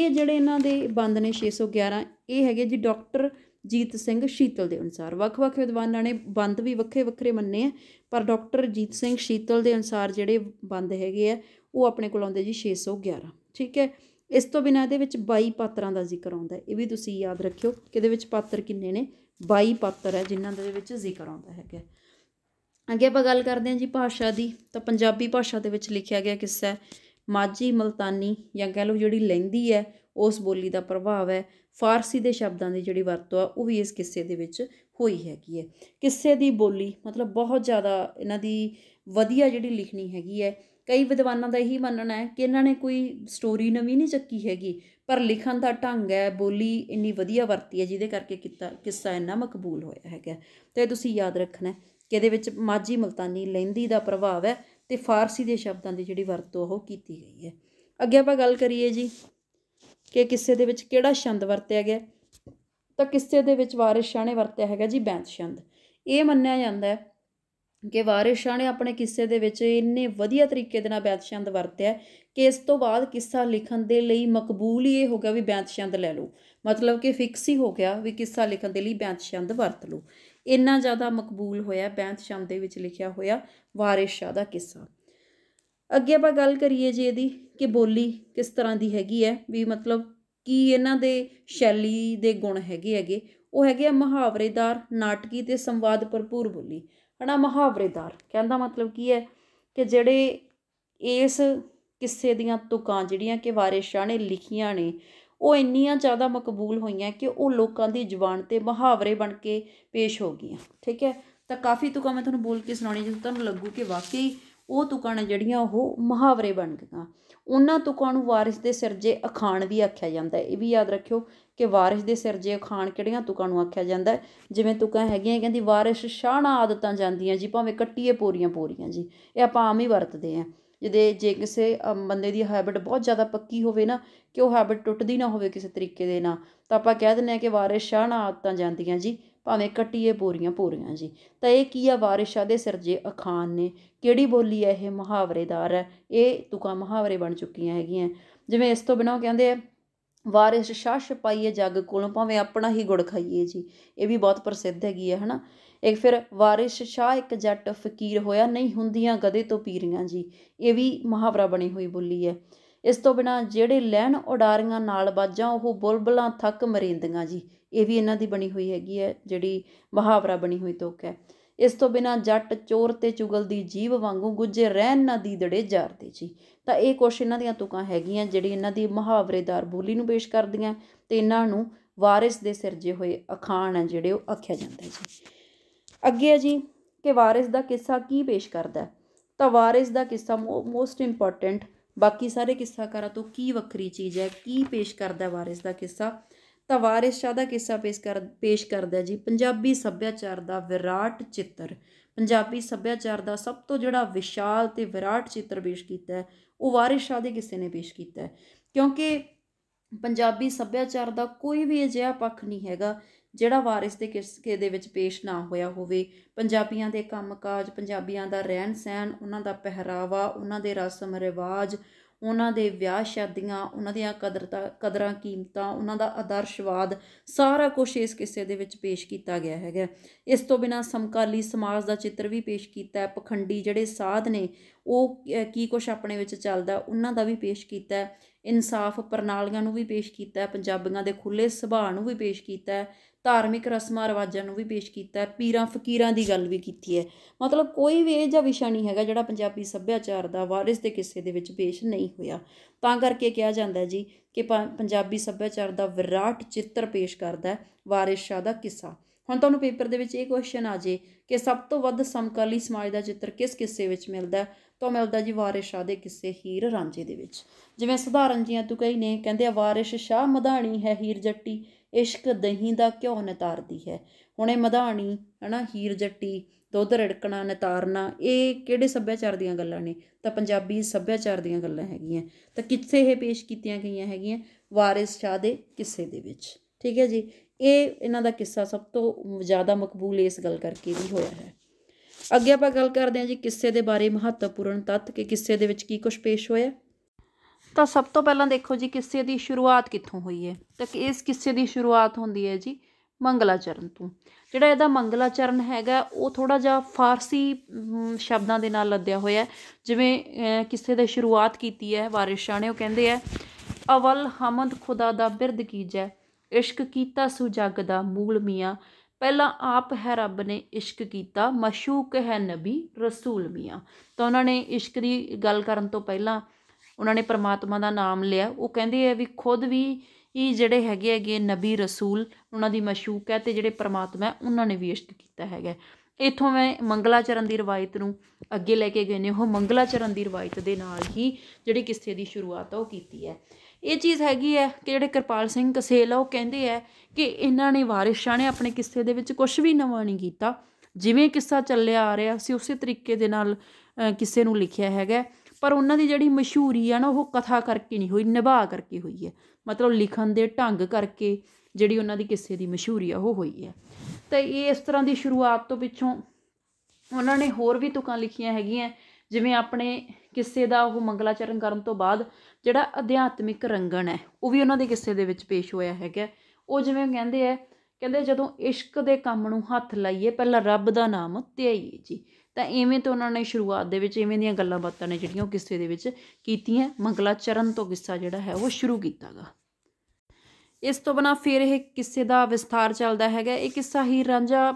ਇਹ ਜਿਹੜੇ ਇਹਨਾਂ ਦੇ ਬੰਦ ਨੇ 611 ਇਹ ਹੈਗੇ ਜੀ ਡਾਕਟਰ ਜੀਤ ਸਿੰਘ ਸ਼ੀਤਲ ਦੇ ਅਨੁਸਾਰ ਵੱਖ-ਵੱਖ ਵਿਦਵਾਨਾਂ ਨੇ ਬੰਦ ਵੀ ਵੱਖਰੇ-ਵੱਖਰੇ ਮੰਨੇ ਆ ਪਰ ਡਾਕਟਰ ਜੀਤ ਸਿੰਘ ਸ਼ੀਤਲ ਦੇ ਅਨੁਸਾਰ ਜਿਹੜੇ ਬੰਦ ਹੈਗੇ ਆ ਉਹ ਆਪਣੇ ਕੋਲ ਆਉਂਦੇ ਜੀ 611 ਠੀਕ ਹੈ ਇਸ ਤੋਂ ਬਿਨਾਂ ਇਹਦੇ ਵਿੱਚ 22 ਪਾਤਰਾਂ ਦਾ ਜ਼ਿਕਰ ਆਉਂਦਾ ਹੈ ਇਹ ਵੀ ਤੁਸੀਂ ਯਾਦ ਰੱਖਿਓ ਕਿ ਇਹਦੇ ਵਿੱਚ ਪਾਤਰ ਕਿੰਨੇ ਨੇ 22 ਪਾਤਰ ਹੈ ਜਿਨ੍ਹਾਂ ਦੇ ਵਿੱਚ ਜ਼ਿਕਰ ਆਉਂਦਾ ਹੈਗਾ ਅੱਗੇ ਆਪਾਂ ਗੱਲ ਕਰਦੇ ਹਾਂ ਜੀ ਭਾਸ਼ਾ ਦੀ ਤਾਂ ਪੰਜਾਬੀ ਭਾਸ਼ਾ ਦੇ ਵਿੱਚ ਲਿਖਿਆ ਗਿਆ ਕਿੱਸਾ ਹੈ ਮਾਝੀ ਮਲਤਾਨੀ ਜਾਂ ਕਹਿ ਲਓ ਜਿਹੜੀ ਲਹਿੰਦੀ ਹੈ ਉਸ ਬੋਲੀ ਦਾ ਪ੍ਰਭਾਵ ਹੈ ਫਾਰਸੀ ਦੇ ਸ਼ਬਦਾਂ ਦੀ ਜਿਹੜੀ ਵਰਤੋਂ ਆ ਉਹ ਵੀ ਇਸ ਕਿੱਸੇ ਦੇ ਵਿੱਚ ਹੋਈ ਹੈਗੀ ਹੈ ਕਿੱਸੇ ਦੀ ਬੋਲੀ ਮਤਲਬ ਬਹੁਤ ਜ਼ਿਆਦਾ ਇਹਨਾਂ ਦੀ ਵਧੀਆ ਜਿਹੜੀ ਲਿਖਣੀ ਹੈਗੀ ਹੈ ਕਈ ਵਿਦਵਾਨਾਂ ਦਾ ਇਹੀ ਮੰਨਣਾ ਹੈ ਕਿ ਇਹਨਾਂ ਨੇ ਕੋਈ ਸਟੋਰੀ ਨਵੀਂ ਨਹੀਂ ਚੱਕੀ ਹੈਗੀ ਪਰ ਲਿਖਣ ਦਾ ਢੰਗ ਹੈ ਬੋਲੀ ਇੰਨੀ ਵਧੀਆ ਵਰਤੀ ਹੈ ਜਿਹਦੇ ਕਰਕੇ ਕਿੱਤਾ ਕਿੱਸਾ ਇੰਨਾ ਮਕਬੂਲ ਹੋਇਆ ਹੈਗਾ ਤੇ ਤੁਸੀਂ ਯਾਦ ਰੱਖਣਾ ਕਿ ਇਹਦੇ ਵਿੱਚ ਮਾਝੀ ਮਲਤਾਨੀ ਲਹਿੰਦੀ ਦਾ ਪ੍ਰਭਾਵ ਹੈ ਤੇ ਫਾਰਸੀ ਦੇ ਸ਼ਬਦਾਂ ਦੀ ਜਿਹੜੀ ਵਰਤੋਂ ਉਹ ਕੀਤੀ ਗਈ ਹੈ ਅੱਗੇ ਆਪਾਂ ਗੱਲ ਕਰੀਏ ਜੀ ਕਿ ਕਿਸੇ ਦੇ ਵਿੱਚ ਕਿਹੜਾ ਛੰਦ ਵਰਤਿਆ ਗਿਆ ਤਾਂ ਕਿਸੇ ਦੇ ਵਿੱਚ ਵਾਰਿਸ ਸ਼ਾਹ ਨੇ ਵਰਤਿਆ ਹੈਗਾ ਜੀ ਬੈਂਤ ਛੰਦ ਇਹ ਮੰਨਿਆ ਜਾਂਦਾ ਹੈ ਕਿ ਵਾਰਿਸ ਸ਼ਾਹ ਨੇ ਆਪਣੇ ਕਿੱਸੇ ਦੇ ਵਿੱਚ ਇੰਨੇ ਵਧੀਆ ਤਰੀਕੇ ਦੇ ਨਾਲ ਬੈਂਤ ਛੰਦ ਵਰਤਿਆ ਕਿ ਇਸ ਤੋਂ ਬਾਅਦ ਕਿੱਸਾ ਲਿਖਣ ਦੇ ਲਈ ਮਕਬੂਲ ਹੀ ਇਹ ਹੋ ਗਿਆ ਵੀ ਬੈਂਤ ਛੰਦ ਲੈ ਲਓ ਮਤਲਬ ਕਿ ਫਿਕਸ ਹੀ ਹੋ ਗਿਆ ਵੀ ਕਿੱਸਾ ਲਿਖਣ ਦੇ ਲਈ ਬੈਂਤ ਛੰਦ ਵਰਤ ਲਓ ਇੰਨਾ ਜ਼ਿਆਦਾ ਮਕਬੂਲ ਹੋਇਆ ਪੈਂਤ ਸ਼ਾਮ ਦੇ ਵਿੱਚ ਲਿਖਿਆ ਹੋਇਆ ਵਾਰਿਸ ਸ਼ਾਹ ਦਾ ਕਿੱਸਾ ਅੱਗੇ ਆਪਾਂ ਗੱਲ ਕਰੀਏ ਜੀ ਇਹਦੀ ਕਿ ਬੋਲੀ ਕਿਸ ਤਰ੍ਹਾਂ ਦੀ ਹੈਗੀ ਹੈ ਵੀ ਮਤਲਬ ਕੀ ਇਹਨਾਂ ਦੇ ਸ਼ੈਲੀ ਦੇ ਗੁਣ ਹੈਗੇ ਹੈਗੇ ਉਹ ਹੈਗੇ ਆ ਮਹਾਵਰੇਦਾਰ ਨਾਟਕੀ ਤੇ ਸੰਵਾਦ ਭਰਪੂਰ ਬੋਲੀ ਹਨਾ ਮਹਾਵਰੇਦਾਰ ਕਹਿੰਦਾ ਮਤਲਬ ਕੀ ਹੈ ਕਿ ਜਿਹੜੇ ਇਸ ਕਿੱਸੇ ਦੀਆਂ ਤੁਕਾਂ ਜਿਹੜੀਆਂ ਕਿ ਵਾਰਿਸ ਸ਼ਾਹ ਨੇ ਲਿਖੀਆਂ ਨੇ ਉਹ ਇੰਨੀਆਂ ਜ਼ਿਆਦਾ ਮਕਬੂਲ ਹੋਈਆਂ ਕਿ ਉਹ ਲੋਕਾਂ ਦੀ ਜ਼ੁਬਾਨ ਤੇ ਮੁਹਾਵਰੇ ਬਣ ਕੇ ਪੇਸ਼ ਹੋ ਗਈਆਂ ਠੀਕ ਹੈ ਤਾਂ ਕਾਫੀ ਤੁਕਾਂ ਮੈਂ ਤੁਹਾਨੂੰ ਬੋਲ ਕੇ ਸੁਣਾਉਣੀ ਜਿਸ ਤੁਹਾਨੂੰ ਲੱਗੂ ਕਿ ਵਾਕਈ ਉਹ ਤੁਕਾਂ ਨੇ ਜਿਹੜੀਆਂ ਉਹ ਮੁਹਾਵਰੇ ਬਣ ਗਈਆਂ ਉਹਨਾਂ ਤੁਕਾਂ ਨੂੰ ਵਾਰਿਸ ਦੇ ਸਿਰਜੇ ਅਖਾਣ ਵੀ ਆਖਿਆ ਜਾਂਦਾ ਹੈ ਇਹ ਵੀ ਯਾਦ ਰੱਖਿਓ ਕਿ ਵਾਰਿਸ ਦੇ ਸਿਰਜੇ ਅਖਾਣ ਕਿਹੜੀਆਂ ਤੁਕਾਂ ਨੂੰ ਆਖਿਆ ਜਾਂਦਾ ਜਿਵੇਂ ਤੁਕਾਂ ਹੈਗੀਆਂ ਕਹਿੰਦੀ ਵਾਰਿਸ ਸ਼ਾਣਾ ਆਦਤਾਂ ਜਾਂਦੀਆਂ ਜੀ ਭਾਵੇਂ ਕੱਟੀਏ ਪੋਰੀਆਂ ਪੋਰੀਆਂ ਜੀ ਇਹ ਆਪਾਂ ਆਮ ਹੀ ਵਰਤਦੇ ਆਂ ਜਿਹਦੇ ਜੇ ਕਿਸੇ ਬੰਦੇ ਦੀ ਹੈਬਿਟ ਬਹੁਤ ਜ਼ਿਆਦਾ ਪੱਕੀ ਹੋਵੇ ਨਾ ਕਿ ਉਹ ਹੈਬਿਟ ਟੁੱਟਦੀ ਨਾ ਹੋਵੇ ਕਿਸੇ ਤਰੀਕੇ ਦੇ ਨਾਲ ਤਾਂ ਆਪਾਂ ਕਹਿ ਦਿੰਦੇ ਆ ਕਿ ਵਾਰਿਸ ਸ਼ਾਹ ਨਾਲ ਆਦਤਾਂ ਜਾਂਦੀਆਂ ਜੀ ਭਾਵੇਂ ਕੱਟੀਏ ਪੂਰੀਆਂ ਪੂਰੀਆਂ ਜੀ ਤਾਂ ਇਹ ਕੀ ਆ ਵਾਰਿਸ਼ਾ ਦੇ ਦੇ ਸਿਰਜੇ ਅਖਾਨ ਨੇ ਕਿਹੜੀ ਬੋਲੀ ਹੈ ਇਹ ਮੁਹਾਵਰੇਦਾਰ ਹੈ ਇਹ ਤੁਕਾ ਮੁਹਾਵਰੇ ਬਣ ਚੁੱਕੀਆਂ ਹੈਗੀਆਂ ਜਿਵੇਂ ਇਸ ਤੋਂ ਬਿਨਾਂ ਕਹਿੰਦੇ ਆ ਵਾਰਿਸ ਸ਼ਾਸ਼ ਪਾਈਏ ਜੱਗ ਕੋਲੋਂ ਭਾਵੇਂ ਆਪਣਾ ਹੀ ਗੁੜ ਖਾਈਏ ਜੀ ਇਹ ਵੀ ਬਹੁਤ ਪ੍ਰਸਿੱਧ ਹੈਗੀ ਹੈ ਹਨਾ ਇੱਕ ਫਿਰ ਵਾਰਿਸ ਸ਼ਾਹ ਇੱਕ ਜੱਟ ਫਕੀਰ ਹੋਇਆ ਨਹੀਂ ਹੁੰਦੀਆਂ ਗਦੇ ਤੋਂ ਪੀਰੀਆਂ ਜੀ ਇਹ ਵੀ ਮੁਹਾਵਰਾ ਬਣੀ ਹੋਈ ਬੋਲੀ ਹੈ ਇਸ ਤੋਂ ਬਿਨਾ ਜਿਹੜੇ ਲੈਣ ਉਡਾਰੀਆਂ ਨਾਲ ਬਾਜਾਂ ਉਹ ਬੁਲਬਲਾਂ ਥੱਕ ਮਰੀਂਦੀਆਂ ਜੀ ਇਹ ਵੀ ਇਹਨਾਂ ਦੀ ਬਣੀ ਹੋਈ ਹੈਗੀ ਹੈ ਜਿਹੜੀ ਮੁਹਾਵਰਾ ਬਣੀ ਹੋਈ ਤੋਕ ਹੈ ਇਸ ਤੋਂ ਬਿਨਾ ਜੱਟ ਚੋਰ ਤੇ ਚੁਗਲ ਦੀ ਜੀਵ ਵਾਂਗੂ ਗੁੱਜੇ ਰਹਿਣ ਨਾ ਦੀ ਦੜੇ ਜਾਰਦੇ ਜੀ ਤਾਂ ਇਹ ਕੁਛ ਇਹਨਾਂ ਦੀਆਂ ਤੁਕਾਂ ਹੈਗੀਆਂ ਜਿਹੜੀ ਇਹਨਾਂ ਦੀ ਮੁਹਾਵਰੇਦਾਰ ਬੋਲੀ ਨੂੰ ਪੇਸ਼ ਕਰਦੀਆਂ ਤੇ ਇਹਨਾਂ ਨੂੰ ਵਾਰਿਸ ਦੇ ਸਿਰਜੇ ਹੋਏ ਅਖਾਣ ਹੈ ਜਿਹੜੇ ਉਹ ਆਖਿਆ ਜਾਂਦਾ ਜੀ ਅੱਗੇ ਆ ਜੀ ਕਿ ਵਾਰਿਸ ਦਾ ਕਿੱਸਾ ਕੀ ਪੇਸ਼ ਕਰਦਾ ਤਾਂ ਵਾਰਿਸ ਦਾ ਕਿੱਸਾ ਮੋਸਟ ਇੰਪੋਰਟੈਂਟ ਬਾਕੀ ਸਾਰੇ ਕਿੱਸਾਕਾਰਾਂ ਤੋਂ ਕੀ ਵੱਖਰੀ ਚੀਜ਼ ਹੈ ਕੀ ਪੇਸ਼ ਕਰਦਾ ਵਾਰਿਸ ਦਾ ਕਿੱਸਾ ਤਾਂ ਵਾਰਿਸ ਸ਼ਾਹ ਦਾ ਕਿੱਸਾ ਪੇਸ਼ ਕਰ ਪੇਸ਼ ਕਰਦਾ ਜੀ ਪੰਜਾਬੀ ਸੱਭਿਆਚਾਰ ਦਾ ਵਿਰਾਟ ਚਿੱਤਰ ਪੰਜਾਬੀ ਸੱਭਿਆਚਾਰ ਦਾ ਸਭ ਤੋਂ ਜਿਹੜਾ ਵਿਸ਼ਾਲ ਤੇ ਵਿਰਾਟ ਚਿੱਤਰ ਪੇਸ਼ ਕੀਤਾ ਹੈ ਉਹ ਵਾਰਿਸ ਸ਼ਾਹ ਦੇ ਕਿੱਸੇ ਨੇ ਪੇਸ਼ ਕੀਤਾ ਹੈ ਕਿਉਂਕਿ ਪੰਜਾਬੀ ਸੱਭਿਆਚਾਰ ਦਾ ਕੋਈ ਵੀ ਅਜਿਹਾ ਪੱਖ ਨਹੀਂ ਹੈਗਾ ਜਿਹੜਾ ਵਾਰਿਸ ਦੇ ਕਿਸਕੇ ਦੇ ਵਿੱਚ ਪੇਸ਼ ਨਾ ਹੋਇਆ ਹੋਵੇ ਪੰਜਾਬੀਆਂ ਦੇ ਕੰਮਕਾਜ ਪੰਜਾਬੀਆਂ ਦਾ ਰਹਿਣ ਸਹਿਣ ਉਹਨਾਂ ਦਾ ਪਹਿਰਾਵਾ ਉਹਨਾਂ ਦੇ ਰਸਮ ਰਿਵਾਜ ਉਹਨਾਂ ਦੇ ਵਿਆਹ ਸ਼ਾਦੀਆਂ ਉਹਨਾਂ ਦੀਆਂ ਕਦਰਤਾ ਕਦਰਾਂ ਕੀਮਤਾਂ ਉਹਨਾਂ ਦਾ ਆਦਰਸ਼ਵਾਦ ਸਾਰਾ ਕੁਝ ਇਸ ਕਿਸੇ ਦੇ ਵਿੱਚ ਪੇਸ਼ ਕੀਤਾ ਗਿਆ ਹੈਗਾ ਇਸ ਤੋਂ ਬਿਨਾ ਸਮਕਾਲੀ ਸਮਾਜ ਦਾ ਚਿੱਤਰ ਵੀ ਪੇਸ਼ ਕੀਤਾ ਹੈ ਪਖੰਡੀ ਜਿਹੜੇ ਸਾਧ ਨੇ ਉਹ ਕੀ ਕੁਝ ਆਪਣੇ ਵਿੱਚ ਚੱਲਦਾ ਉਹਨਾਂ ਦਾ ਵੀ ਪੇਸ਼ ਕੀਤਾ ਹੈ ਇਨਸਾਫ ਪ੍ਰਣਾਲੀਆਂ ਨੂੰ ਵੀ ਪੇਸ਼ ਕੀਤਾ ਹੈ ਪੰਜਾਬੀਆਂ ਦੇ ਖੁੱਲੇ ਸੁਭਾਅ ਨੂੰ ਵੀ ਪੇਸ਼ ਕੀਤਾ ਹੈ ਧਾਰਮਿਕ ਰਸਮਾਂ ਰਿਵਾਜਾਂ ਨੂੰ ਵੀ ਪੇਸ਼ ਕੀਤਾ ਪੀਰਾਂ ਫਕੀਰਾਂ ਦੀ ਗੱਲ ਵੀ ਕੀਤੀ ਹੈ ਮਤਲਬ ਕੋਈ ਵੀ ਇਹ ਜਿਹਾ ਵਿਸ਼ਾ ਨਹੀਂ ਹੈਗਾ ਜਿਹੜਾ ਪੰਜਾਬੀ ਸੱਭਿਆਚਾਰ ਦਾ ਵਾਰਿਸ ਦੇ ਕਿਸੇ ਦੇ ਵਿੱਚ ਪੇਸ਼ ਨਹੀਂ ਹੋਇਆ ਤਾਂ ਕਰਕੇ ਕਿਹਾ ਜਾਂਦਾ ਜੀ ਕਿ ਪੰਜਾਬੀ ਸੱਭਿਆਚਾਰ ਦਾ ਵਿਰਾਟ ਚਿੱਤਰ ਪੇਸ਼ ਕਰਦਾ ਵਾਰਿਸ ਸ਼ਾਹ ਦਾ ਕਿੱਸਾ ਹੁਣ ਤੁਹਾਨੂੰ ਪੇਪਰ ਦੇ ਵਿੱਚ ਇਹ ਕੁਐਸਚਨ ਆ ਜੇ ਕਿ ਸਭ ਤੋਂ ਵੱਧ ਸਮਕਾਲੀ ਸਮਾਜ ਦਾ ਚਿੱਤਰ ਕਿਸ ਕਿੱਸੇ ਵਿੱਚ ਮਿਲਦਾ ਤਾਂ ਮਿਲਦਾ ਜੀ ਵਾਰਿਸ ਸ਼ਾਹ ਦੇ ਕਿਸੇ ਹੀਰ ਰਾਂਝੇ ਦੇ ਵਿੱਚ ਜਿਵੇਂ ਸੁਧਾਰਨ ਜੀਆਂ ਤੂੰ ਕਹੀ ਨੇ ਕਹਿੰਦੇ ਆ ਵਾਰਿਸ ਸ਼ਾਹ ਮਧਾਣੀ ਹੈ ਹੀਰ ਜੱਟੀ ਇਸ਼ਕ ਦਹੀਂ ਦਾ ਕਿਉ ਨਤਾਰਦੀ ਹੈ ਹੁਣੇ ਮਧਾਣੀ ਹਨਾ ਹੀਰ ਜੱਟੀ ਦੁੱਧ ਰੜਕਣਾ ਨਤਾਰਨਾ ਇਹ ਕਿਹੜੇ ਸੱਭਿਆਚਾਰ ਦੀਆਂ ਗੱਲਾਂ ਨੇ ਤਾਂ ਪੰਜਾਬੀ ਸੱਭਿਆਚਾਰ ਦੀਆਂ ਗੱਲਾਂ ਹੈਗੀਆਂ ਤਾਂ ਕਿੱਥੇ ਇਹ ਪੇਸ਼ ਕੀਤੀਆਂ ਗਈਆਂ ਹੈਗੀਆਂ ਵਾਰਿਸ ਸ਼ਾਹ ਦੇ ਕਿੱਸੇ ਦੇ ਵਿੱਚ ਠੀਕ ਹੈ ਜੀ ਇਹ ਇਹਨਾਂ ਦਾ ਕਿੱਸਾ ਸਭ ਤੋਂ ਜ਼ਿਆਦਾ ਮਕਬੂਲ ਇਸ ਗੱਲ ਕਰਕੇ ਵੀ ਹੋਇਆ ਹੈ ਅੱਗੇ ਆਪਾਂ ਗੱਲ ਕਰਦੇ ਹਾਂ ਜੀ ਕਿੱਸੇ ਦੇ ਬਾਰੇ ਮਹੱਤਵਪੂਰਨ ਤੱਤ ਕਿ ਕਿੱਸੇ ਦੇ ਵਿੱਚ ਕੀ ਕੁਝ ਪੇਸ਼ ਹੋਇਆ ਤਾਂ ਸਭ ਤੋਂ ਪਹਿਲਾਂ ਦੇਖੋ ਜੀ ਕਿੱਸੇ ਦੀ ਸ਼ੁਰੂਆਤ ਕਿੱਥੋਂ ਹੋਈ ਹੈ ਤਾਂ ਇਸ ਕਿੱਸੇ ਦੀ ਸ਼ੁਰੂਆਤ ਹੁੰਦੀ ਹੈ ਜੀ ਮੰਗਲਾਚਰਨ ਤੋਂ ਜਿਹੜਾ ਇਹਦਾ ਮੰਗਲਾਚਰਨ ਹੈਗਾ ਉਹ ਥੋੜਾ ਜਿਹਾ ਫਾਰਸੀ ਸ਼ਬਦਾਂ ਦੇ ਨਾਲ ਲੱਦਿਆ ਹੋਇਆ ਜਿਵੇਂ ਕਿਸੇ ਦੀ ਸ਼ੁਰੂਆਤ ਕੀਤੀ ਹੈ ਵਾਰਿਸ ਸ਼ਾਹ ਨੇ ਉਹ ਕਹਿੰਦੇ ਆ ਅਵਲ ਹਮਦ ਖੁਦਾ ਦਾ ਬਿਰਦ ਕੀਜੈ ਇਸ਼ਕ ਕੀਤਾ ਸੁ ਦਾ ਮੂਲ ਮੀਆਂ ਪਹਿਲਾਂ ਆਪ ਹੈ ਰੱਬ ਨੇ ਇਸ਼ਕ ਕੀਤਾ ਮਸ਼ੂਕ ਹੈ ਨਬੀ ਰਸੂਲ ਮੀਆਂ ਤਾਂ ਉਹਨਾਂ ਨੇ ਇਸ਼ਕ ਦੀ ਗੱਲ ਕਰਨ ਤੋਂ ਪਹਿਲਾਂ ਉਹਨਾਂ ਨੇ ਪ੍ਰਮਾਤਮਾ ਦਾ ਨਾਮ ਲਿਆ ਉਹ ਕਹਿੰਦੇ ਆ ਵੀ ਖੁਦ ਵੀ ਇਹ ਜਿਹੜੇ ਹੈਗੇ ਹੈਗੇ ਨਬੀ ਰਸੂਲ ਉਹਨਾਂ ਦੀ ਮਸ਼ੂਕ ਹੈ ਤੇ ਜਿਹੜੇ ਪ੍ਰਮਾਤਮਾ ਉਹਨਾਂ ਨੇ ਵੀ ਇਸ਼ਕ ਕੀਤਾ ਹੈਗਾ ਇਥੋਂ ਮੈਂ ਮੰਗਲਾਚਰਨ ਦੀ ਰਵਾਇਤ ਨੂੰ ਅੱਗੇ ਲੈ ਕੇ ਗਏ ਨੇ ਉਹ ਮੰਗਲਾਚਰਨ ਦੀ ਰਵਾਇਤ ਦੇ ਨਾਲ ਹੀ ਜਿਹੜੀ ਕਿਸੇ ਦੀ ਸ਼ੁਰੂਆਤ ਉਹ ਕੀਤੀ ਹੈ ਇਹ ਚੀਜ਼ ਹੈਗੀ ਹੈ ਕਿ ਜਿਹੜੇ ਕਿਰਪਾਲ ਸਿੰਘ ਕਸੇਲ ਆ ਉਹ ਕਹਿੰਦੇ ਆ ਕਿ ਇਹਨਾਂ ਨੇ ਵਾਰਿਸ ਸ਼ਾਹ ਨੇ ਆਪਣੇ ਕਿੱਸੇ ਦੇ ਵਿੱਚ ਕੁਝ ਵੀ ਨਵਾਂ ਨਹੀਂ ਕੀਤਾ ਜਿਵੇਂ ਕਿੱਸਾ ਚੱਲਿਆ ਆ ਰਿਹਾ ਸੀ ਉਸੇ ਤਰੀਕੇ ਦੇ ਨਾਲ ਕਿਸੇ ਨੂੰ ਲਿਖਿਆ ਹੈਗਾ ਪਰ ਉਹਨਾਂ ਦੀ ਜਿਹੜੀ ਮਸ਼ਹੂਰੀ ਆ ਨਾ ਉਹ ਕਥਾ ਕਰਕੇ ਨਹੀਂ ਹੋਈ ਨਿਭਾ ਕਰਕੇ ਹੋਈ ਹੈ ਮਤਲਬ ਲਿਖਣ ਦੇ ਢੰਗ ਕਰਕੇ ਜਿਹੜੀ ਉਹਨਾਂ ਦੀ ਕਿਸੇ ਦੀ ਮਸ਼ਹੂਰੀ ਆ ਉਹ ਹੋਈ ਹੈ ਤਾਂ ਇਹ ਇਸ ਤਰ੍ਹਾਂ ਦੀ ਸ਼ੁਰੂਆਤ ਤੋਂ ਪਿੱਛੋਂ ਉਹਨਾਂ ਨੇ ਹੋਰ ਵੀ ਤੁਕਾਂ ਲਿਖੀਆਂ ਹੈਗੀਆਂ ਜਿਵੇਂ ਆਪਣੇ ਕਿੱਸੇ ਦਾ ਉਹ ਮੰਗਲਾਚਰਨ ਕਰਨ ਤੋਂ ਬਾਅਦ ਜਿਹੜਾ ਅਧਿਆਤਮਿਕ ਰੰਗਣ ਹੈ ਉਹ ਵੀ ਉਹਨਾਂ ਦੇ ਕਿੱਸੇ ਦੇ ਵਿੱਚ ਪੇਸ਼ ਹੋਇਆ ਹੈਗਾ ਉਹ ਜਿਵੇਂ ਕਹਿੰਦੇ ਆ ਕਹਿੰਦੇ ਜਦੋਂ ਇਸ਼ਕ ਦੇ ਕੰਮ ਨੂੰ ਹੱਥ ਲਾਈਏ ਪਹਿਲਾਂ ਰੱਬ ਦਾ ਨਾਮ ਧਿਆਈਏ ਜੀ ਤਾਂ ਇਵੇਂ ਤੋਂ ਉਹਨਾਂ ਨੇ ਸ਼ੁਰੂਆਤ ਦੇ ਵਿੱਚ ਇਵੇਂ ਦੀਆਂ ਗੱਲਾਂ ਬਾਤਾਂ ਨੇ ਜਿਹੜੀਆਂ ਉਹ ਕਿੱਸੇ ਦੇ ਵਿੱਚ ਕੀਤੀਆਂ ਮੰਗਲਾ ਚਰਨ ਤੋਂ ਕਿੱਸਾ ਜਿਹੜਾ ਹੈ ਉਹ ਸ਼ੁਰੂ ਕੀਤਾਗਾ ਇਸ ਤੋਂ ਬਿਨਾ ਫਿਰ ਇਹ ਕਿੱਸੇ ਦਾ ਵਿਸਥਾਰ ਚੱਲਦਾ ਹੈਗਾ ਇਹ ਕਿੱਸਾ ਹੀਰ ਰਾਂਝਾ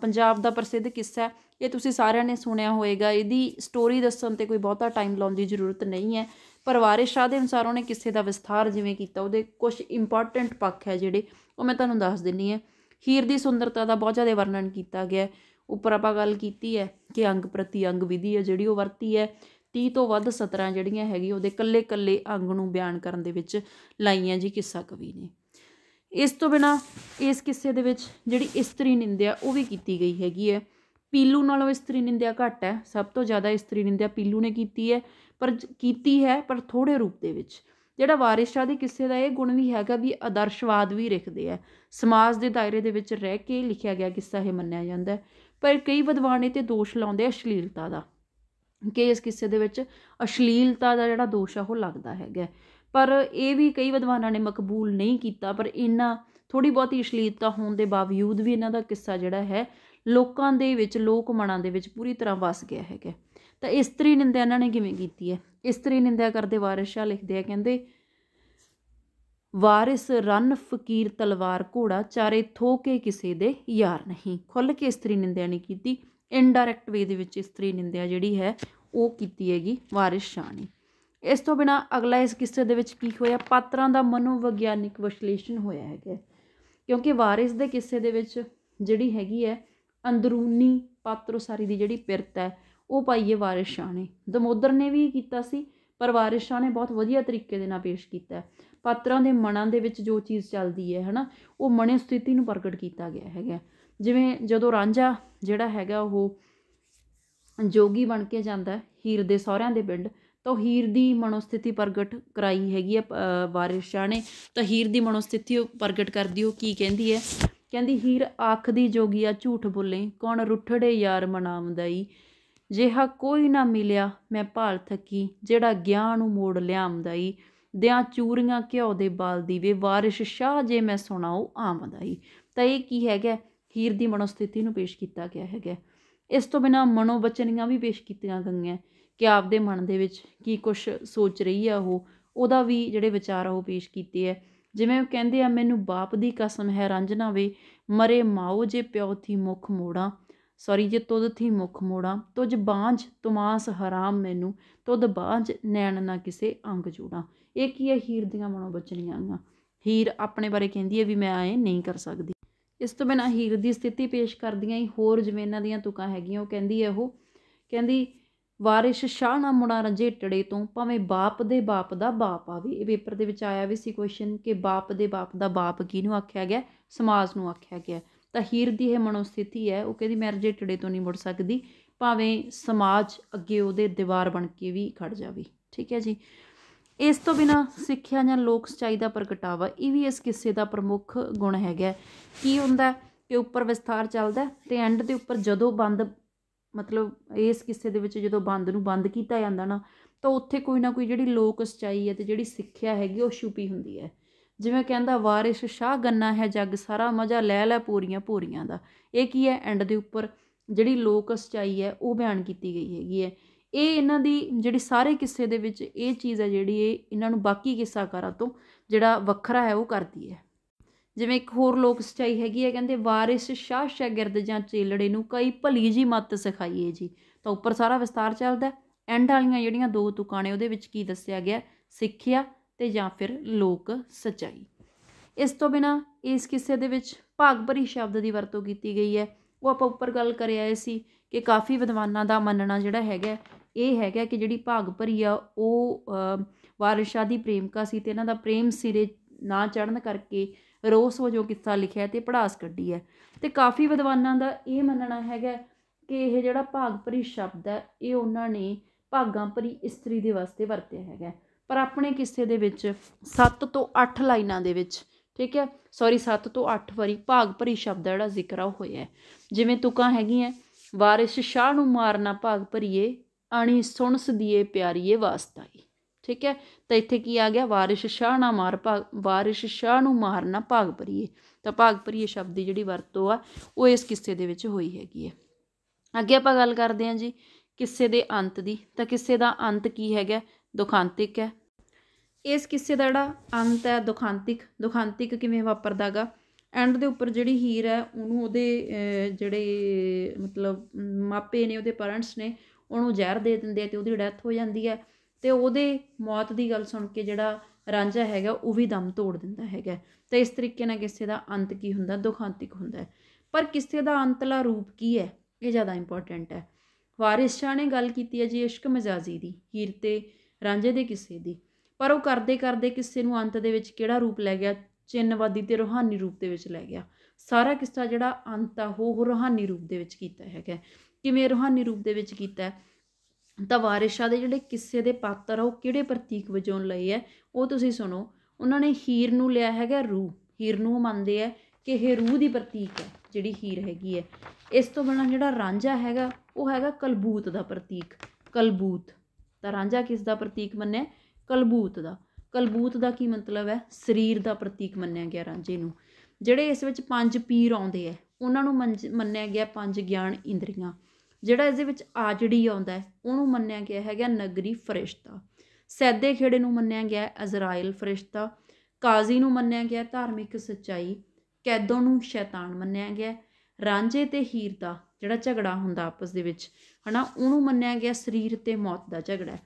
ਪੰਜਾਬ ਦਾ ਪ੍ਰਸਿੱਧ ਕਿੱਸਾ ਹੈ ਇਹ ਤੁਸੀਂ ਸਾਰਿਆਂ ਨੇ ਸੁਣਿਆ ਹੋਵੇਗਾ ਇਹਦੀ ਸਟੋਰੀ ਦੱਸਣ ਤੇ ਕੋਈ ਬਹੁਤਾ ਟਾਈਮ ਲਾਉਣ ਦੀ ਜ਼ਰੂਰਤ ਨਹੀਂ ਹੈ ਪਰਿਵਾਰੇ ਸ਼ਾਹ ਦੇ ਅਨੁਸਾਰ ਉਹਨੇ ਕਿਸੇ ਦਾ ਵਿਸਥਾਰ ਜਿਵੇਂ ਕੀਤਾ ਉਹਦੇ ਕੁਝ ਇੰਪੋਰਟੈਂਟ ਪੱਖ ਹੈ ਜਿਹੜੇ ਉਹ ਮੈਂ ਤੁਹਾਨੂੰ ਦੱਸ ਦਿੰਨੀ ਹੈ ਹੀਰ ਦੀ ਸੁੰਦਰਤਾ ਦਾ ਬਹੁਤ ਜ਼ਿਆਦਾ ਵਰਣਨ ਕੀਤਾ ਗਿਆ ਉੱਪਰ ਆਪਾਂ ਗੱਲ ਕੀਤੀ ਹੈ ਕਿ ਅੰਗ ਪ੍ਰਤੀ ਅੰਗ ਵਿਧੀ ਹੈ ਜਿਹੜੀ ਉਹ ਵਰਤੀ ਹੈ 30 ਤੋਂ ਵੱਧ ਸਤਰਾਂ ਜਿਹੜੀਆਂ ਹੈਗੀ ਉਹਦੇ ਕੱਲੇ ਕੱਲੇ ਅੰਗ ਨੂੰ ਬਿਆਨ ਕਰਨ ਦੇ ਵਿੱਚ ਲਾਈਆਂ ਜੀ ਕਿੱਸਾ ਕਵੀ ਨੇ ਇਸ ਤੋਂ ਬਿਨਾ ਇਸ ਕਿੱਸੇ ਦੇ ਵਿੱਚ ਜਿਹੜੀ ਇਸਤਰੀ ਨਿੰਦਿਆ ਉਹ ਵੀ ਕੀਤੀ ਗਈ ਹੈਗੀ ਹੈ ਪੀਲੂ ਨਾਲੋਂ ਇਸਤਰੀ ਨਿੰਦਿਆ ਘੱਟ ਹੈ ਸਭ ਤੋਂ ਜ਼ਿਆਦਾ ਇਸਤਰੀ ਨਿੰਦਿਆ ਪੀਲੂ ਨੇ ਕੀਤੀ ਹੈ ਪਰ ਕੀਤੀ ਹੈ ਪਰ ਥੋੜੇ ਰੂਪ ਦੇ ਵਿੱਚ ਜਿਹੜਾ ਵਾਰਿਸ ਸ਼ਾਹ ਦੇ ਕਿੱਸੇ ਦਾ ਇਹ ਗੁਣ ਵੀ ਹੈਗਾ ਵੀ ਆਦਰਸ਼ਵਾਦ ਵੀ ਰੱਖਦੇ ਆ ਸਮਾਜ ਦੇ ਦਾਇਰੇ ਦੇ ਵਿੱਚ ਰਹਿ ਕੇ ਲਿਖਿਆ ਗਿਆ ਕਿੱਸਾ ਇਹ ਮੰਨਿਆ ਜਾਂਦਾ ਪਰ ਕਈ ਵਿਦਵਾਨ ਇਹ ਤੇ ਦੋਸ਼ ਲਾਉਂਦੇ ਆ ਅਸ਼ਲੀਲਤਾ ਦਾ ਕਿ ਇਸ ਕਿੱਸੇ ਦੇ ਵਿੱਚ ਅਸ਼ਲੀਲਤਾ ਦਾ ਜਿਹੜਾ ਦੋਸ਼ ਆ ਉਹ ਲੱਗਦਾ ਹੈਗਾ ਪਰ ਇਹ ਵੀ ਕਈ ਵਿਦਵਾਨਾਂ ਨੇ ਮਕਬੂਲ ਨਹੀਂ ਕੀਤਾ ਪਰ ਇਹਨਾਂ ਥੋੜੀ ਬਹੁਤੀ ਅਸ਼ਲੀਲਤਾ ਹੋਣ ਦੇ ਬਾਵਜੂਦ ਵੀ ਇਹਨਾਂ ਦਾ ਕਿੱਸਾ ਜਿਹੜਾ ਹੈ ਲੋਕਾਂ ਦੇ ਵਿੱਚ ਲੋਕ ਮਨਾਂ ਦੇ ਵਿੱਚ ਪੂਰੀ ਤਰ੍ਹਾਂ ਵਸ ਗਿਆ ਹੈਗਾ ਤਾਂ ਇਸਤਰੀ ਨਿੰਦਿਆ ਇਹਨਾਂ ਨੇ ਕਿਵੇਂ ਕੀਤੀ ਹੈ ਇਸਤਰੀ ਨਿੰਦਿਆ ਕਰਦੇ ਵਾਰਿਸ ਸ਼ਾਹ ਲਿਖਦੇ ਆ ਕਹਿੰਦੇ ਵਾਰਿਸ ਰਨ ਫਕੀਰ ਤਲਵਾਰ ਘੋੜਾ ਚਾਰੇ ਥੋਕੇ ਕਿਸੇ ਦੇ ਯਾਰ ਨਹੀਂ ਖੁੱਲ ਕੇ ਇਸਤਰੀ ਨਿੰਦਿਆ ਨਹੀਂ ਕੀਤੀ ਇਨਡਾਇਰੈਕਟ ਵੇ ਦੇ ਵਿੱਚ ਇਸਤਰੀ ਨਿੰਦਿਆ ਜਿਹੜੀ ਹੈ ਉਹ ਕੀਤੀ ਹੈਗੀ ਵਾਰਿਸ ਸ਼ਾਹ ਨੇ ਇਸ ਤੋਂ ਬਿਨਾ ਅਗਲਾ ਇਸ ਕਿਸੇ ਦੇ ਵਿੱਚ ਕੀ ਹੋਇਆ ਪਾਤਰਾਂ ਦਾ ਮਨੋਵਿਗਿਆਨਿਕ ਵਿਸ਼ਲੇਸ਼ਣ ਹੋਇਆ ਹੈਗਾ ਕਿਉਂਕਿ ਵਾਰਿਸ ਦੇ ਕਿਸੇ ਦੇ ਵਿੱਚ ਜਿਹੜੀ ਹੈਗੀ ਹੈ ਅੰਦਰੂਨੀ ਪਾਤਰੋਸਾਰੀ ਦੀ ਜਿਹੜੀ ਪਿਰਤ ਹੈ ਉਹ ਪਾਈਏ ਵਾਰਿਸ ਸ਼ਾਹ ਨੇ ਦਮੋਦਰ ਨੇ ਵੀ ਕੀਤਾ ਸੀ ਪਰ ਵਾਰਿਸ ਸ਼ਾਹ ਨੇ ਬਹੁਤ ਵਧੀਆ ਤਰੀਕੇ ਦੇ ਨਾਲ ਪੇਸ਼ ਕੀਤਾ ਪਾਤਰਾਂ ਦੇ ਮਨਾਂ ਦੇ ਵਿੱਚ ਜੋ ਚੀਜ਼ ਚੱਲਦੀ ਹੈ ਹਨਾ ਉਹ ਮਨੇ ਸਥਿਤੀ ਨੂੰ ਪ੍ਰਗਟ ਕੀਤਾ ਗਿਆ ਹੈਗਾ ਜਿਵੇਂ ਜਦੋਂ ਰਾਂਝਾ ਜਿਹੜਾ ਹੈਗਾ ਉਹ ਜੋਗੀ ਬਣ ਕੇ ਜਾਂਦਾ ਹੀਰ ਦੇ ਸਹੁਰਿਆਂ ਦੇ ਪਿੰਡ ਤਾਂ ਹੀਰ ਦੀ ਮਨੋਸਥਿਤੀ ਪ੍ਰਗਟ ਕਰਾਈ ਹੈਗੀ ਹੈ ਵਾਰਿਸ ਸ਼ਾਹ ਨੇ ਤਾਂ ਹੀਰ ਦੀ ਮਨੋਸਥਿਤੀ ਉਹ ਪ੍ਰਗਟ ਕਰਦੀ ਉਹ ਕੀ ਕਹਿੰਦੀ ਹੈ ਕਹਿੰਦੀ ਹੀਰ ਆਖ ਦੀ ਜੋਗੀਆ ਝੂਠ ਬੋਲੇ ਕੌਣ ਰੁੱਠੜੇ ਯਾਰ ਮਨਾਉਂਦਾਈ ਜਿਹਾ ਕੋਈ ਨਾ ਮਿਲਿਆ ਮੈਂ ਭਾਲ ਥੱਕੀ ਜਿਹੜਾ ਗਿਆਂ ਨੂੰ ਮੋੜ ਲਿਆਂਦਾ ਈ ਦਿਆਂ ਚੂਰੀਆਂ ਘਿਓ ਦੇ ਬਾਲ ਵੇ ਵਾਰਿਸ਼ ਸ਼ਾਹ ਜੇ ਮੈਂ ਸੁਣਾਉ ਆਮਦਾ ਈ ਤਾਂ ਇਹ ਕੀ ਹੈਗਾ ਹੀਰ ਦੀ ਮਨੋਸਥਿਤੀ ਨੂੰ ਪੇਸ਼ ਕੀਤਾ ਗਿਆ ਹੈਗਾ ਇਸ ਤੋਂ ਬਿਨਾ ਮਨੋਬਚਨੀਆਂ ਵੀ ਪੇਸ਼ ਕੀਤੀਆਂ ਗਈਆਂ ਕਿ ਆਪਦੇ ਮਨ ਦੇ ਵਿੱਚ ਕੀ ਕੁਝ ਸੋਚ ਰਹੀ ਆ ਉਹ ਉਹਦਾ ਵੀ ਜਿਹੜੇ ਵਿਚਾਰ ਆ ਉਹ ਪੇਸ਼ ਕੀਤੇ ਆ ਜਿਵੇਂ ਉਹ ਕਹਿੰਦੇ ਆ ਮੈਨੂੰ ਬਾਪ ਦੀ ਕਸਮ ਹੈ ਰਾਂਝਣਾ ਵੇ ਮਰੇ ਮਾਓ ਜੇ ਪਿਓ ਥੀ ਮੁਖ ਮੋੜਾਂ ਸੌਰੀ ਜੇ तुद ਥੀ ਮੁਖ ਮੋੜਾ ਤੁਝ ਬਾਝ ਤੁਮਾਸ ਹਰਾਮ ਮੈਨੂੰ ਤੁਦ ਬਾਝ ਨੈਣ ਨਾ ਕਿਸੇ ਅੰਗ ਜੋੜਾ ਇਹ ਕੀ ਹੈ ਹੀਰ ਦੀਆਂ ਮਨੋਬਚਨੀਆਂ ਆ ਹੀਰ ਆਪਣੇ ਬਾਰੇ ਕਹਿੰਦੀ ਹੈ ਵੀ ਮੈਂ ਐ ਨਹੀਂ ਕਰ ਸਕਦੀ ਇਸ ਤੋਂ ਬਿਨਾ ਹੀਰ ਦੀ ਸਥਿਤੀ ਪੇਸ਼ ਕਰਦੀਆਂ ਹੀ ਹੋਰ ਜਮੇਨਾਂ ਇਹਨਾਂ ਦੀਆਂ ਤੁਕਾਂ ਹੈਗੀਆਂ ਉਹ ਕਹਿੰਦੀ ਹੈ ਉਹ ਕਹਿੰਦੀ ਵਾਰਿਸ਼ ਸ਼ਾਹ ਨਾ ਮੁੜਾ ਰਜੇ ਟੜੇ ਤੋਂ ਭਾਵੇਂ ਬਾਪ ਦੇ ਬਾਪ ਦਾ ਬਾਪ ਆਵੇ ਇਹ ਪੇਪਰ ਦੇ ਵਿੱਚ ਆਇਆ ਵੀ ਸੀ ਕੁਐਸਚਨ ਕਿ ਬਾਪ ਦੇ ਬਾਪ ਦਾ ਬਾਪ ਕਿਹਨੂੰ ਆਖਿਆ ਗਿਆ ਸਮਾਜ ਨੂੰ ਆਖਿਆ ਗਿਆ ਤਾਂ ਹੀਰ ਦੀ ਇਹ ਮਨੋਸਥਿਤੀ ਹੈ ਉਹ ਕਹਿੰਦੀ ਮੈਂ ਰਜੇਟੜੇ ਤੋਂ ਨਹੀਂ ਮੁੜ ਸਕਦੀ ਭਾਵੇਂ ਸਮਾਜ ਅੱਗੇ ਉਹਦੇ ਦੀਵਾਰ ਬਣ ਕੇ ਵੀ ਖੜ ਜਾਵੇ ਠੀਕ ਹੈ ਜੀ ਇਸ ਤੋਂ ਬਿਨਾ ਸਿੱਖਿਆ ਜਾਂ ਲੋਕ ਸਚਾਈ ਦਾ ਪ੍ਰਗਟਾਵਾ ਇਹ ਵੀ ਇਸ ਕਿੱਸੇ ਦਾ ਪ੍ਰਮੁੱਖ ਗੁਣ ਹੈਗਾ ਕੀ ਹੁੰਦਾ ਕਿ ਉੱਪਰ ਵਿਸਥਾਰ ਚੱਲਦਾ ਤੇ ਐਂਡ ਦੇ ਉੱਪਰ ਜਦੋਂ ਬੰਦ ਮਤਲਬ ਇਸ ਕਿੱਸੇ ਦੇ ਵਿੱਚ ਜਦੋਂ ਬੰਦ ਨੂੰ ਬੰਦ ਕੀਤਾ ਜਾਂਦਾ ਨਾ ਤਾਂ ਉੱਥੇ ਕੋਈ ਨਾ ਕੋਈ ਜਿਹੜੀ ਲੋਕ ਸਚਾਈ ਹੈ ਤੇ ਜਿਹੜੀ ਸਿੱਖਿਆ ਹੈਗੀ ਉਹ ਛੁਪੀ ਹੁੰਦੀ ਹੈ ਜਿਵੇਂ ਕਹਿੰਦਾ ਵਾਰਿਸ ਸ਼ਾਹ ਗੰਨਾ ਹੈ ਜੱਗ ਸਾਰਾ ਮਜ਼ਾ ਲੈ ਲੈ ਪੂਰੀਆਂ ਪੂਰੀਆਂ ਦਾ ਇਹ ਕੀ ਹੈ ਐਂਡ ਦੇ ਉੱਪਰ ਜਿਹੜੀ ਲੋਕ ਸਚਾਈ ਹੈ ਉਹ ਬਿਆਨ ਕੀਤੀ ਗਈ ਹੈਗੀ ਹੈ ਇਹ ਇਹਨਾਂ ਦੀ ਜਿਹੜੀ ਸਾਰੇ ਕਿੱਸੇ ਦੇ ਵਿੱਚ ਇਹ ਚੀਜ਼ ਹੈ ਜਿਹੜੀ ਇਹ ਇਹਨਾਂ ਨੂੰ ਬਾਕੀ ਕਿੱਸਾਕਾਰਾਂ ਤੋਂ ਜਿਹੜਾ ਵੱਖਰਾ ਹੈ ਉਹ ਕਰਦੀ ਹੈ ਜਿਵੇਂ ਇੱਕ ਹੋਰ ਲੋਕ ਸਚਾਈ ਹੈਗੀ ਹੈ ਕਹਿੰਦੇ ਵਾਰਿਸ ਸ਼ਾਹ ਸ਼ਾਗਿਰਦ ਜਾਂ ਚੇਲੜੇ ਨੂੰ ਕਈ ਭਲੀ ਜੀ ਮੱਤ ਸਿਖਾਈਏ ਜੀ ਤਾਂ ਉੱਪਰ ਸਾਰਾ ਵਿਸਤਾਰ ਚੱਲਦਾ ਐਂਡ ਵਾਲੀਆਂ ਜਿਹੜੀਆਂ ਦੋ ਤੁਕਾਂ ਨੇ ਉਹਦੇ ਵਿੱਚ ਕੀ ਦੱਸਿਆ ਗਿਆ ਸਿੱਖਿਆ ਤੇ ਜਾਂ ਫਿਰ ਲੋਕ ਸਚਾਈ ਇਸ ਤੋਂ ਬਿਨਾ ਇਸ ਕਿੱਸੇ ਦੇ ਵਿੱਚ ਭਰੀ ਸ਼ਬਦ ਦੀ ਵਰਤੋਂ ਕੀਤੀ ਗਈ ਹੈ ਉਹ ਆਪਾਂ ਉੱਪਰ ਗੱਲ ਕਰ ਆਏ ਸੀ ਕਿ ਕਾਫੀ ਵਿਦਵਾਨਾਂ ਦਾ ਮੰਨਣਾ ਜਿਹੜਾ ਹੈਗਾ ਇਹ ਹੈਗਾ ਕਿ ਜਿਹੜੀ ਭਰੀ ਆ ਉਹ ਵਾਰਿਸ਼ਾ ਦੀ ਪ੍ਰੇਮਿਕਾ ਸੀ ਤੇ ਇਹਨਾਂ ਦਾ ਪ੍ਰੇਮ ਸਿਰੇ ਨਾ ਚੜਨ ਕਰਕੇ ਰੋਸ ਵਜੋਂ ਕਿੱਸਾ ਲਿਖਿਆ ਤੇ ਪੜਾਸ ਕੱਢੀ ਹੈ ਤੇ ਕਾਫੀ ਵਿਦਵਾਨਾਂ ਦਾ ਇਹ ਮੰਨਣਾ ਹੈਗਾ ਕਿ ਇਹ ਜਿਹੜਾ ਭਰੀ ਸ਼ਬਦ ਹੈ ਇਹ ਉਹਨਾਂ ਨੇ ਭਾਗਾਂ ਭਰੀ ਇਸਤਰੀ ਦੇ ਵਾਸਤੇ ਵਰਤਿਆ ਹੈਗਾ ਪਰ ਆਪਣੇ ਕਿੱਸੇ ਦੇ ਵਿੱਚ 7 ਤੋਂ 8 ਲਾਈਨਾਂ ਦੇ ਵਿੱਚ ਠੀਕ ਹੈ ਸੌਰੀ 7 ਤੋਂ 8 ਵਾਰੀ ਭਾਗ ਭਰੀ ਸ਼ਬਦ ਦਾ ਜਿਹੜਾ ਜ਼ਿਕਰ ਆ ਹੋਇਆ ਜਿਵੇਂ ਤੁਕਾਂ ਹੈਗੀਆਂ ਵਾਰਿਸ ਸ਼ਾਹ ਨੂੰ ਮਾਰਨਾ ਭਾਗ ਭਰੀਏ ਆਣੀ ਸੁਣਸ ਦੀਏ ਪਿਆਰੀਏ ਵਾਸਤਾਈ ਠੀਕ ਹੈ ਤਾਂ ਇੱਥੇ ਕੀ ਆ ਗਿਆ ਵਾਰਿਸ ਸ਼ਾਹ ਨਾ ਮਾਰ ਭਾਗ ਵਾਰਿਸ ਸ਼ਾਹ ਨੂੰ ਮਾਰਨਾ ਭਾਗ ਭਰੀਏ ਤਾਂ ਭਾਗ ਭਰੀਏ ਸ਼ਬਦ ਦੀ ਜਿਹੜੀ ਵਰਤੋਂ ਆ ਉਹ ਇਸ ਕਿੱਸੇ ਦੇ ਵਿੱਚ ਹੋਈ ਹੈਗੀ ਹੈ ਅੱਗੇ ਆਪਾਂ ਗੱਲ ਕਰਦੇ ਹਾਂ ਜੀ ਕਿੱਸੇ ਦੇ ਅੰਤ ਦੀ ਤਾਂ ਕਿੱਸੇ ਦਾ ਅੰਤ ਕੀ ਹੈਗਾ ਦੁਖਾਂਤਿਕ ਹੈ ਇਸ ਕਿੱਸੇ ਦਾ ਜਿਹੜਾ ਅੰਤ ਹੈ ਦੁਖਾਂਤਿਕ ਦੁਖਾਂਤਿਕ ਕਿਵੇਂ ਵਾਪਰਦਾ ਐਂਡ ਦੇ ਉੱਪਰ ਜਿਹੜੀ ਹੀਰ ਹੈ ਉਹਨੂੰ ਉਹਦੇ ਜਿਹੜੇ ਮਤਲਬ ਮਾਪੇ ਨੇ ਉਹਦੇ ਪੇਰੈਂਟਸ ਨੇ ਉਹਨੂੰ ਜ਼ਹਿਰ ਦੇ ਦਿੰਦੇ ਆ ਤੇ ਉਹਦੀ ਡੈਥ ਹੋ ਜਾਂਦੀ ਹੈ ਤੇ ਉਹਦੇ ਮੌਤ ਦੀ ਗੱਲ ਸੁਣ ਕੇ ਜਿਹੜਾ ਰਾਂਝਾ ਹੈਗਾ ਉਹ ਵੀ ਦਮ ਤੋੜ ਦਿੰਦਾ ਹੈਗਾ ਤੇ ਇਸ ਤਰੀਕੇ ਨਾਲ ਕਿਸੇ ਦਾ ਅੰਤ ਕੀ ਹੁੰਦਾ ਦੁਖਾਂਤਿਕ ਹੁੰਦਾ ਪਰ ਕਿਸੇ ਦਾ ਅੰਤਲਾ ਰੂਪ ਕੀ ਹੈ ਇਹ ਜ਼ਿਆਦਾ ਇੰਪੋਰਟੈਂਟ ਹੈ ਵਾਰਿਸ ਸ਼ਾਹ ਨੇ ਗੱਲ ਕੀਤੀ ਹੈ ਜੀ ਇਸ਼ਕ ਮਜ਼ਾਜ਼ੀ ਦੀ ਹੀਰ ਤੇ ਰਾਂਝੇ ਦੇ ਕਿਸੇ ਦੀ ਪਰ ਉਹ ਕਰਦੇ ਕਰਦੇ ਕਿਸੇ ਨੂੰ ਅੰਤ ਦੇ ਵਿੱਚ ਕਿਹੜਾ ਰੂਪ ਲੈ ਗਿਆ ਚਿੰਨਵਾਦੀ ਤੇ ਰੋਹਾਨੀ ਰੂਪ ਦੇ ਵਿੱਚ ਲੈ ਗਿਆ ਸਾਰਾ ਕਿਸਤਾ ਜਿਹੜਾ ਅੰਤ ਆ ਉਹ ਰੋਹਾਨੀ ਰੂਪ ਦੇ ਵਿੱਚ ਕੀਤਾ ਹੈਗਾ ਕਿਵੇਂ ਰੋਹਾਨੀ ਰੂਪ ਦੇ ਵਿੱਚ ਕੀਤਾ ਹੈ ਤਾਂ ਵਾਰਿਸ਼ਾ ਦੇ ਜਿਹੜੇ ਕਿਸੇ ਦੇ ਪਾਤਰ ਆ ਉਹ ਕਿਹੜੇ ਪ੍ਰਤੀਕ ਵਜੋਂ ਲਏ ਐ ਉਹ ਤੁਸੀਂ ਸੁਣੋ ਉਹਨਾਂ ਨੇ ਹੀਰ ਨੂੰ ਲਿਆ ਹੈਗਾ ਰੂਹ ਹੀਰ ਨੂੰ ਮੰਨਦੇ ਐ ਕਿ ਇਹ ਰੂਹ ਦੀ ਪ੍ਰਤੀਕ ਹੈ ਜਿਹੜੀ ਹੀਰ ਹੈਗੀ ਹੈ ਇਸ ਤੋਂ ਬਿਨਾਂ ਜਿਹੜਾ ਰਾਂਝਾ ਹੈਗਾ ਉਹ ਹੈਗਾ ਕਲਬੂਤ ਦਾ ਪ੍ਰਤੀਕ ਕਲਬੂਤ ਤਾਂ ਰਾਂਝਾ ਕਿਸ ਦਾ ਪ੍ਰਤੀਕ ਮੰਨਿਆ ਕਲਬੂਤ ਦਾ ਕਲਬੂਤ ਦਾ ਕੀ ਮਤਲਬ ਹੈ ਸਰੀਰ ਦਾ ਪ੍ਰਤੀਕ ਮੰਨਿਆ ਗਿਆ ਰਾਂਝੇ ਨੂੰ ਜਿਹੜੇ ਇਸ ਵਿੱਚ ਪੰਜ ਪੀਰ ਆਉਂਦੇ ਆ ਉਹਨਾਂ ਨੂੰ ਮੰਨਿਆ ਗਿਆ ਪੰਜ ਗਿਆਨ ਇੰਦਰੀਆਂ ਜਿਹੜਾ ਇਸ ਦੇ ਵਿੱਚ ਆਜੜੀ ਆਉਂਦਾ ਹੈ ਉਹਨੂੰ ਮੰਨਿਆ ਗਿਆ ਹੈਗਾ ਨਗਰੀ ਫਰਿਸ਼ਤਾ ਸੈਦੇ ਖੇੜੇ ਨੂੰ ਮੰਨਿਆ ਗਿਆ ਅਜ਼ਰਾਇਲ ਫਰਿਸ਼ਤਾ ਕਾਜ਼ੀ ਨੂੰ ਮੰਨਿਆ ਗਿਆ ਧਾਰਮਿਕ ਸਚਾਈ ਕੈਦੋ ਨੂੰ ਸ਼ੈਤਾਨ ਮੰਨਿਆ ਗਿਆ ਰਾਂਝੇ ਤੇ ਹੀਰ ਦਾ ਜਿਹੜਾ ਝਗੜਾ ਹੁੰਦਾ ਆਪਸ ਦੇ ਵਿੱਚ ਹਨਾ ਉਹਨੂੰ ਮੰਨਿਆ ਗਿਆ ਸਰੀਰ ਤੇ ਮੌਤ ਦਾ ਝਗੜਾ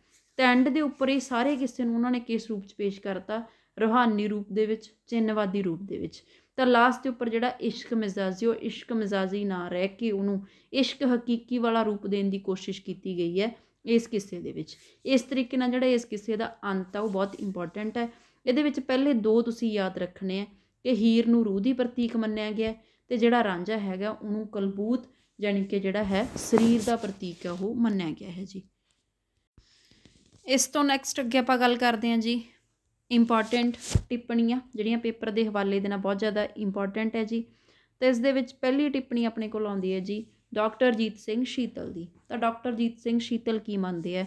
ਐਂਡ ਦੇ ਉੱਪਰ ਇਹ ਸਾਰੇ ਕਿਸੇ ਨੂੰ ਉਹਨਾਂ ਨੇ ਕਿਸ ਰੂਪ 'ਚ ਪੇਸ਼ ਕਰਤਾ ਰੋਹਾਨੀ ਰੂਪ ਦੇ ਵਿੱਚ ਚਿੰਨਵਾਦੀ ਰੂਪ ਦੇ ਵਿੱਚ ਤਾਂ ਲਾਸਟ ਦੇ ਉੱਪਰ ਜਿਹੜਾ ਇਸ਼ਕ ਮਿਜ਼ਾਜ਼ੀ ਉਹ ਇਸ਼ਕ ਮਿਜ਼ਾਜ਼ੀ ਨਾ ਰਹਿ ਕੇ ਉਹਨੂੰ ਇਸ਼ਕ ਹਕੀਕੀ ਵਾਲਾ ਰੂਪ ਦੇਣ ਦੀ ਕੋਸ਼ਿਸ਼ ਕੀਤੀ ਗਈ ਹੈ ਇਸ ਕਿਸੇ ਦੇ ਵਿੱਚ ਇਸ ਤਰੀਕੇ ਨਾਲ ਜਿਹੜਾ ਇਸ ਕਿਸੇ ਦਾ ਅੰਤ ਆ ਉਹ ਬਹੁਤ ਇੰਪੋਰਟੈਂਟ ਹੈ ਇਹਦੇ ਵਿੱਚ ਪਹਿਲੇ ਦੋ ਤੁਸੀਂ ਯਾਦ ਰੱਖਣੇ ਆ ਕਿ ਹੀਰ ਨੂੰ ਰੂਹ ਦੀ ਪ੍ਰਤੀਕ ਮੰਨਿਆ ਗਿਆ ਤੇ ਜਿਹੜਾ ਰਾਂਝਾ ਹੈਗਾ ਉਹਨੂੰ ਕਲਬੂਤ ਯਾਨੀ ਕਿ ਜਿਹੜਾ ਹੈ ਸਰੀਰ ਦਾ ਪ੍ਰਤੀਕ ਹੈ ਉਹ ਮੰਨਿਆ ਗਿਆ ਹੈ ਜੀ ਇਸ ਤੋਂ ਨੈਕਸਟ ਅੱਗੇ ਆਪਾਂ ਗੱਲ ਕਰਦੇ ਹਾਂ ਜੀ ਇੰਪੋਰਟੈਂਟ ਟਿੱਪਣੀਆਂ ਜਿਹੜੀਆਂ ਪੇਪਰ ਦੇ ਹਵਾਲੇ ਦੇ ਨਾਲ ਬਹੁਤ ਜ਼ਿਆਦਾ ਇੰਪੋਰਟੈਂਟ ਹੈ ਜੀ ਤੇ ਇਸ ਦੇ ਵਿੱਚ ਪਹਿਲੀ ਟਿੱਪਣੀ ਆਪਣੇ ਕੋਲ ਆਉਂਦੀ ਹੈ ਜੀ ਡਾਕਟਰ ਜੀਤ ਸਿੰਘ ਸ਼ੀਤਲ ਦੀ ਤਾਂ ਡਾਕਟਰ ਜੀਤ ਸਿੰਘ ਸ਼ੀਤਲ ਕੀ ਮੰਨਦੇ ਆ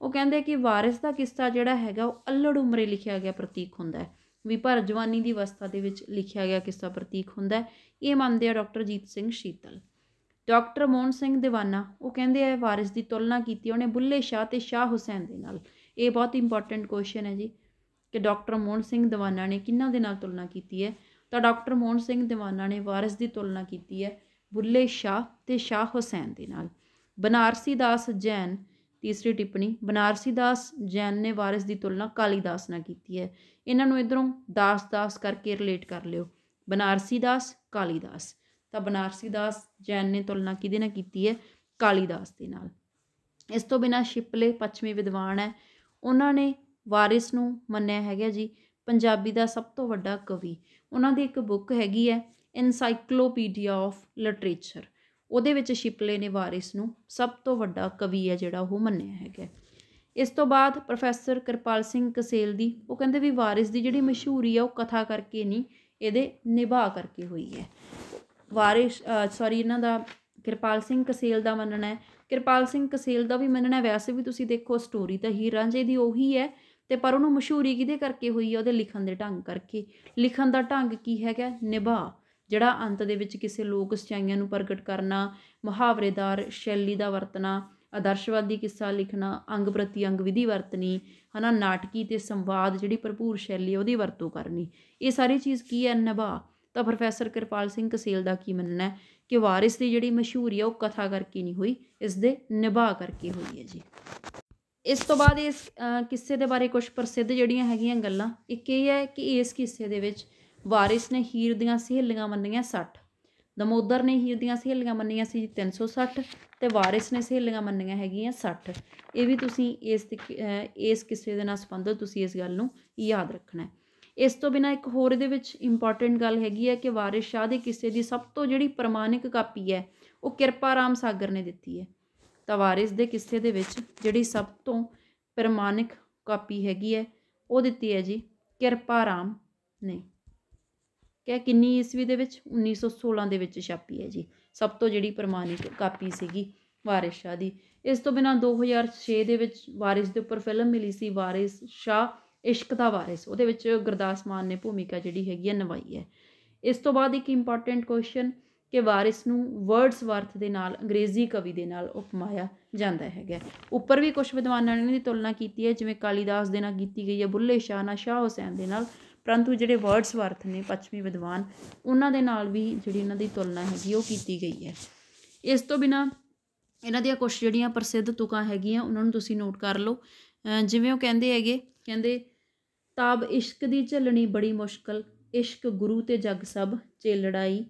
ਉਹ ਕਹਿੰਦੇ ਕਿ ਵਾਰਿਸ ਦਾ ਕਿੱਸਾ ਜਿਹੜਾ ਹੈਗਾ ਉਹ ਅਲੜ ਉਮਰੇ ਲਿਖਿਆ ਗਿਆ ਪ੍ਰਤੀਕ ਹੁੰਦਾ ਹੈ ਵੀ ਭਰ ਜਵਾਨੀ ਦੀ ਅਵਸਥਾ ਦੇ ਵਿੱਚ ਲਿਖਿਆ ਗਿਆ ਕਿੱਸਾ ਪ੍ਰਤੀਕ ਹੁੰਦਾ ਹੈ ਇਹ ਮੰਨਦੇ ਆ ਡਾਕਟਰ ਜੀਤ ਸਿੰਘ ਸ਼ੀਤਲ ਡਾਕਟਰ ਮੋਹਨ ਸਿੰਘ ਦੀਵਾਨਾ ਉਹ ਕਹਿੰਦੇ ਆ ਵਾਰਿਸ ਦੀ ਤੁਲਨਾ ਕੀਤੀ ਉਹਨੇ ਬੁੱਲੇ ਸ਼ਾਹ ਤੇ ਸ਼ਾਹ ਹੁਸੈਨ ਦੇ ਨਾਲ ਇਹ ਬਹੁਤ ਇੰਪੋਰਟੈਂਟ ਕੁਐਸਚਨ ਹੈ ਜੀ ਕਿ ਡਾਕਟਰ ਮੋਹਨ ਸਿੰਘ ਦੀਵਾਨਾ ਨੇ ਕਿਹਨਾਂ ਦੇ ਨਾਲ ਤੁਲਨਾ ਕੀਤੀ ਹੈ ਤਾਂ ਡਾਕਟਰ ਮੋਹਨ ਸਿੰਘ ਦੀਵਾਨਾ ਨੇ ਵਾਰਿਸ ਦੀ ਤੁਲਨਾ ਕੀਤੀ ਹੈ ਬੁੱਲੇ ਸ਼ਾਹ ਤੇ ਸ਼ਾਹ ਹੁਸੈਨ ਦੇ ਨਾਲ ਬਨਾਰਸੀ ਦਾਸ ਜੈਨ ਤੀਸਰੀ ਟਿੱਪਣੀ ਬਨਾਰਸੀ ਦਾਸ ਜੈਨ ਨੇ ਵਾਰਿਸ ਦੀ ਤੁਲਨਾ ਕਾਲੀਦਾਸ ਨਾਲ ਕੀਤੀ ਹੈ ਇਹਨਾਂ ਨੂੰ ਇਧਰੋਂ ਦਾਸ ਦਾਸ ਕਰਕੇ ਰਿਲੇਟ ਕਰ ਲਿਓ ਬਨਾਰਸੀ ਦਾਸ ਕਾਲੀਦਾਸ ਤਾਂ ਬਨਾਰਸੀ ਦਾਸ ਜੈਨ ਨੇ ਤੁਲਨਾ ਕਿਹਦੇ ਨਾਲ ਕੀਤੀ ਹੈ ਕਾਲੀਦਾਸ ਦੇ ਨਾਲ ਇਸ ਤੋਂ ਬਿਨਾ ਸ਼ਿਪਲੇ ਪੱਛਮੀ ਵਿਦਵਾਨ ਹੈ ਉਹਨਾਂ ਨੇ ਵਾਰਿਸ ਨੂੰ ਮੰਨਿਆ ਹੈਗਾ ਜੀ ਪੰਜਾਬੀ ਦਾ ਸਭ ਤੋਂ ਵੱਡਾ ਕਵੀ ਉਹਨਾਂ ਦੀ ਇੱਕ ਬੁੱਕ ਹੈਗੀ ਹੈ ਐਨਸਾਈਕਲੋਪੀਡੀਆ ਆਫ ਲਿਟਰੇਚਰ ਉਹਦੇ ਵਿੱਚ ਸ਼ਿਪਲੇ ਨੇ ਵਾਰਿਸ ਨੂੰ ਸਭ ਤੋਂ ਵੱਡਾ ਕਵੀ ਹੈ ਜਿਹੜਾ ਉਹ ਮੰਨਿਆ ਹੈਗਾ ਇਸ ਤੋਂ ਬਾਅਦ ਪ੍ਰੋਫੈਸਰ ਕਿਰਪਾਲ ਸਿੰਘ ਕਸੇਲ ਦੀ ਉਹ ਕਹਿੰਦੇ ਵੀ ਵਾਰਿਸ ਦੀ ਜਿਹੜੀ ਮਸ਼ਹੂਰੀ ਆ ਉਹ ਕਥਾ ਕਰਕੇ ਨਹੀਂ ਇਹਦੇ ਨਿਭਾ ਕਰਕੇ ਹੋਈ ਹੈ ਵਾਰਿਸ਼ ਸੌਰੀ ਇਹਨਾਂ ਦਾ ਕਿਰਪਾਲ ਸਿੰਘ ਕਸੇਲ ਦਾ ਮੰਨਣਾ ਹੈ ਕਿਰਪਾਲ ਸਿੰਘ ਕਸੇਲ ਦਾ ਵੀ ਮੰਨਣਾ ਹੈ ਵੈਸੇ ਵੀ ਤੁਸੀਂ ਦੇਖੋ ਸਟੋਰੀ ਤਾਂ ਹੀਰ ਰਾਂਝੇ ਦੀ ਉਹੀ ਹੈ ਤੇ ਪਰ ਉਹਨੂੰ ਮਸ਼ਹੂਰੀ ਕਿਹਦੇ ਕਰਕੇ ਹੋਈ ਹੈ ਉਹਦੇ ਲਿਖਣ ਦੇ ਢੰਗ ਕਰਕੇ ਲਿਖਣ ਦਾ ਢੰਗ ਕੀ ਹੈਗਾ ਨਿਭਾ ਜਿਹੜਾ ਅੰਤ ਦੇ ਵਿੱਚ ਕਿਸੇ ਲੋਕ ਸਚਾਈਆਂ ਨੂੰ ਪ੍ਰਗਟ ਕਰਨਾ ਮੁਹਾਵਰੇਦਾਰ ਸ਼ੈਲੀ ਦਾ ਵਰਤਣਾ ਆਦਰਸ਼ਵਾਦੀ ਕਿੱਸਾ ਲਿਖਣਾ ਅੰਗ ਪ੍ਰਤੀ ਅੰਗ ਵਿਧੀ ਵਰਤਣੀ ਹਨਾ ਨਾਟਕੀ ਤੇ ਸੰਵਾਦ ਜਿਹੜੀ ਭਰਪੂਰ ਸ਼ੈਲੀ ਉਹਦੀ ਵਰਤੋਂ ਕਰਨੀ ਇਹ ਸਾਰੀ ਚੀਜ਼ ਕੀ ਹੈ ਨਿਭਾ ਤਾਂ ਪ੍ਰੋਫੈਸਰ ਕਿਰਪਾਲ ਸਿੰਘ ਕਸੇਲ ਦਾ ਕੀ ਮੰਨਣਾ ਹੈ ਕਿ ਵਾਰਿਸ ਦੀ ਜਿਹੜੀ ਮਸ਼ਹੂਰੀ ਹੈ ਉਹ ਕਥਾ ਕਰਕੇ ਨਹੀਂ ਹੋਈ ਇਸ ਦੇ ਨਿਭਾ ਕਰਕੇ ਹੋਈ ਹੈ ਜੀ ਇਸ ਤੋਂ ਬਾਅਦ ਇਸ ਕਿੱਸੇ ਦੇ ਬਾਰੇ ਕੁਝ ਪ੍ਰਸਿੱਧ ਜਿਹੜੀਆਂ ਹੈਗੀਆਂ ਗੱਲਾਂ ਇੱਕ ਇਹ ਹੈ ਕਿ ਇਸ ਕਿੱਸੇ ਦੇ ਵਿੱਚ ਵਾਰਿਸ ਨੇ ਹੀਰ ਦੀਆਂ ਸਹੇਲੀਆਂ ਮੰਨੀਆਂ 60 ਦਮੋਦਰ ਨੇ ਹੀਰ ਦੀਆਂ ਸਹੇਲੀਆਂ ਮੰਨੀਆਂ ਸੀ 360 ਤੇ ਵਾਰਿਸ ਨੇ ਸਹੇਲੀਆਂ ਮੰਨੀਆਂ ਹੈਗੀਆਂ 60 ਇਹ ਵੀ ਤੁਸੀਂ ਇਸ ਇਸ ਕਿੱਸੇ ਦੇ ਨਾਲ ਸੰਬੰਧ ਤੁਸੀਂ ਇਸ ਗੱਲ ਨੂੰ ਯਾਦ ਰੱਖਣਾ ਹੈ ਇਸ ਤੋਂ ਬਿਨਾ ਇੱਕ ਹੋਰ ਇਹਦੇ ਵਿੱਚ ਇੰਪੋਰਟੈਂਟ ਗੱਲ ਹੈਗੀ ਹੈ ਕਿ ਵਾਰਿਸ ਸ਼ਾਹ ਦੇ ਕਿਸੇ ਦੀ ਸਭ ਤੋਂ ਜਿਹੜੀ ਪ੍ਰਮਾਣਿਕ ਕਾਪੀ ਹੈ ਉਹ ਕਿਰਪਾ ਰਾਮ ਸਾਗਰ ਨੇ ਦਿੱਤੀ ਹੈ ਤਾਂ ਵਾਰਿਸ ਦੇ ਕਿੱਸੇ ਦੇ ਵਿੱਚ ਜਿਹੜੀ ਸਭ ਤੋਂ ਪ੍ਰਮਾਣਿਕ ਕਾਪੀ ਹੈਗੀ ਹੈ ਉਹ ਦਿੱਤੀ ਹੈ ਜੀ ਕਿਰਪਾ ਰਾਮ ਨੇ ਕਿ ਕਿੰਨੀ ਈਸਵੀ ਦੇ ਵਿੱਚ 1916 ਦੇ ਵਿੱਚ ਛਾਪੀ ਹੈ ਜੀ ਸਭ ਤੋਂ ਜਿਹੜੀ ਪ੍ਰਮਾਣਿਕ ਕਾਪੀ ਸੀਗੀ ਵਾਰਿਸ ਸ਼ਾਹ ਦੀ ਇਸ ਤੋਂ ਬਿਨਾ 2006 ਦੇ ਵਿੱਚ ਵਾਰਿਸ ਦੇ ਉੱਪਰ ਫਿਲਮ ਮਿਲੀ ਸੀ ਵਾਰਿਸ ਸ਼ਾਹ ਇਸ਼ਕ ਦਾ ਵਾਰਿਸ ਉਹਦੇ ਵਿੱਚ ਗੁਰਦਾਸ ਮਾਨ ਨੇ ਭੂਮਿਕਾ ਜਿਹੜੀ ਹੈਗੀ ਹੈ ਨਿਭਾਈ ਹੈ ਇਸ ਤੋਂ ਬਾਅਦ ਇੱਕ ਇੰਪੋਰਟੈਂਟ ਕੁਐਸਚਨ ਕਿ ਵਾਰਿਸ ਨੂੰ ਵਰਡਸ ਵਰਥ ਦੇ ਨਾਲ ਅੰਗਰੇਜ਼ੀ ਕਵੀ ਦੇ ਨਾਲ ਉਪਮਾਇਆ ਜਾਂਦਾ ਹੈਗਾ ਉੱਪਰ ਵੀ ਕੁਝ ਵਿਦਵਾਨਾਂ ਨੇ ਇਹਦੀ ਤੁਲਨਾ ਕੀਤੀ ਹੈ ਜਿਵੇਂ ਕਾਲੀਦਾਸ ਦੇ ਨਾਲ ਕੀਤੀ ਗਈ ਹੈ ਬੁੱਲੇ ਸ਼ਾਹ ਨਾਲ ਸ਼ਾਹ ਹੁਸੈਨ ਦੇ ਨਾਲ ਪਰੰਤੂ ਜਿਹੜੇ ਵਰਡਸ ਵਰਥ ਨੇ ਪੱਛਮੀ ਵਿਦਵਾਨ ਉਹਨਾਂ ਦੇ ਨਾਲ ਵੀ ਜਿਹੜੀ ਇਹਨਾਂ ਦੀ ਤੁਲਨਾ ਹੈਗੀ ਉਹ ਕੀਤੀ ਗਈ ਹੈ ਇਸ ਤੋਂ ਬਿਨਾ ਇਹਨਾਂ ਦੀਆਂ ਕੁਝ ਜਿਹੜੀਆਂ ਪ੍ਰਸਿੱਧ ਤੁਕਾਂ ਹੈਗੀਆਂ ਉਹਨਾਂ ਨੂੰ ਤੁਸੀਂ ਨੋਟ ਕਰ ਲਓ ਜਿਵੇਂ ਉਹ ਕਹਿੰਦੇ ਹੈਗੇ ਕਹਿੰਦੇ ਤਾਬ ਇਸ਼ਕ ਦੀ ਚੱਲਣੀ ਬੜੀ ਮੁਸ਼ਕਲ ਇਸ਼ਕ ਗੁਰੂ ਤੇ ਜਗ ਸਭ ਚੇ ਲੜਾਈ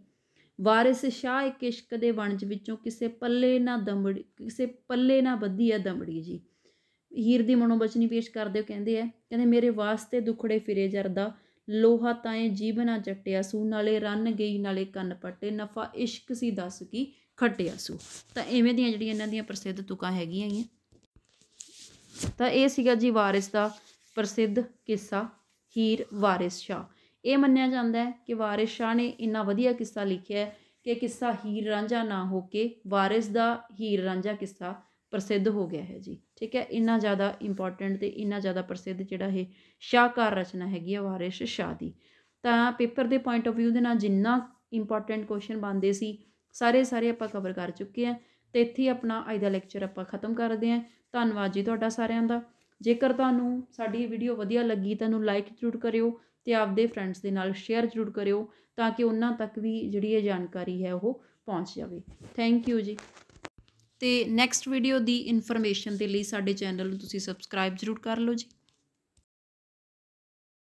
ਵਾਰਿਸ ਸ਼ਾਹ ਇੱਕ ਇਸ਼ਕ ਦੇ ਵਣਜ ਵਿੱਚੋਂ ਕਿਸੇ ਪੱਲੇ ਨਾ ਦਮੜੀ ਕਿਸੇ ਪੱਲੇ ਨਾ ਬੱਧੀ ਆ ਦਮੜੀ ਜੀ ਹੀਰ ਦੀ ਮਨੋਬਚਨੀ ਪੇਸ਼ ਕਰਦੇ ਹੋ ਕਹਿੰਦੇ ਆ ਕਹਿੰਦੇ ਮੇਰੇ ਵਾਸਤੇ ਦੁਖੜੇ ਫਿਰੇ ਜਰਦਾ ਲੋਹਾ ਤਾਂ ਇਹ ਜੀਵਨਾ ਚਟਿਆ ਸੂ ਨਾਲੇ ਰੰਨ ਗਈ ਨਾਲੇ ਕੰਨ ਪੱਟੇ ਨਫਾ ਇਸ਼ਕ ਸੀ ਦੱਸ ਕੀ ਖਟਿਆ ਸੂ ਤਾਂ ਐਵੇਂ ਦੀਆਂ ਜਿਹੜੀਆਂ ਇਹਨਾਂ ਦੀਆਂ ਪ੍ਰਸਿੱਧ ਤੁਕਾਂ ਹੈਗੀਆਂ ਤਾਂ ਇਹ ਸੀਗਾ ਜੀ ਵਾਰਿਸ ਦਾ ਪ੍ਰਸਿੱਧ ਕਿੱਸਾ ਹੀਰ ਵਾਰਿਸ ਸ਼ਾਹ ਇਹ ਮੰਨਿਆ ਜਾਂਦਾ ਹੈ ਕਿ ਵਾਰਿਸ ਸ਼ਾਹ ਨੇ ਇੰਨਾ ਵਧੀਆ ਕਿੱਸਾ ਲਿਖਿਆ ਹੈ ਕਿ ਕਿੱਸਾ ਹੀਰ ਰਾਂਝਾ ਨਾ ਹੋ ਕੇ ਵਾਰਿਸ ਦਾ ਹੀਰ ਰਾਂਝਾ ਕਿੱਸਾ ਪ੍ਰਸਿੱਧ ਹੋ ਗਿਆ ਹੈ ਜੀ ਠੀਕ ਹੈ ਇੰਨਾ ਜ਼ਿਆਦਾ ਇੰਪੋਰਟੈਂਟ ਤੇ ਇੰਨਾ ਜ਼ਿਆਦਾ ਪ੍ਰਸਿੱਧ ਜਿਹੜਾ ਇਹ ਸ਼ਾਹਕਾਰ ਰਚਨਾ ਹੈਗੀ ਹੈ ਵਾਰਿਸ ਸ਼ਾਹ ਦੀ ਤਾਂ ਪੇਪਰ ਦੇ ਪੁਆਇੰਟ ਆਫ View ਦੇ ਨਾਲ ਜਿੰਨਾ ਇੰਪੋਰਟੈਂਟ ਕੁਐਸਚਨ ਬੰਦੇ ਸੀ ਸਾਰੇ ਸਾਰੇ ਆਪਾਂ ਕਵਰ ਕਰ ਚੁੱਕੇ ਆ ਤੇ ਇੱਥੇ ਆਪਣਾ ਅੱਜ ਦਾ ਲੈਕਚਰ ਆਪਾਂ ਖਤਮ ਕਰਦੇ ਆ ਧੰਨਵਾਦ ਜੀ ਤੁਹਾਡਾ ਸਾਰਿਆਂ ਦਾ ਜੇਕਰ ਤੁਹਾਨੂੰ ਸਾਡੀ ਵੀਡੀਓ ਵਧੀਆ ਲੱਗੀ ਤਾਂ ਨੂੰ ਲਾਈਕ ਜ਼ਰੂਰ ਕਰਿਓ ਤੇ ਆਪਦੇ ਫਰੈਂਡਸ ਦੇ ਨਾਲ ਸ਼ੇਅਰ ਜ਼ਰੂਰ ਕਰਿਓ ਤਾਂ ਕਿ ਉਹਨਾਂ ਤੱਕ ਵੀ ਜਿਹੜੀ ਇਹ ਜਾਣਕਾਰੀ ਹੈ ਉਹ ਪਹੁੰਚ ਜਾਵੇ ਥੈਂਕ ਯੂ ਜੀ ਤੇ ਨੈਕਸਟ ਵੀਡੀਓ ਦੀ ਇਨਫੋਰਮੇਸ਼ਨ ਦੇ ਲਈ ਸਾਡੇ ਚੈਨਲ ਨੂੰ ਤੁਸੀਂ ਸਬਸਕ੍ਰਾਈਬ ਜ਼ਰੂਰ ਕਰ ਲਓ ਜੀ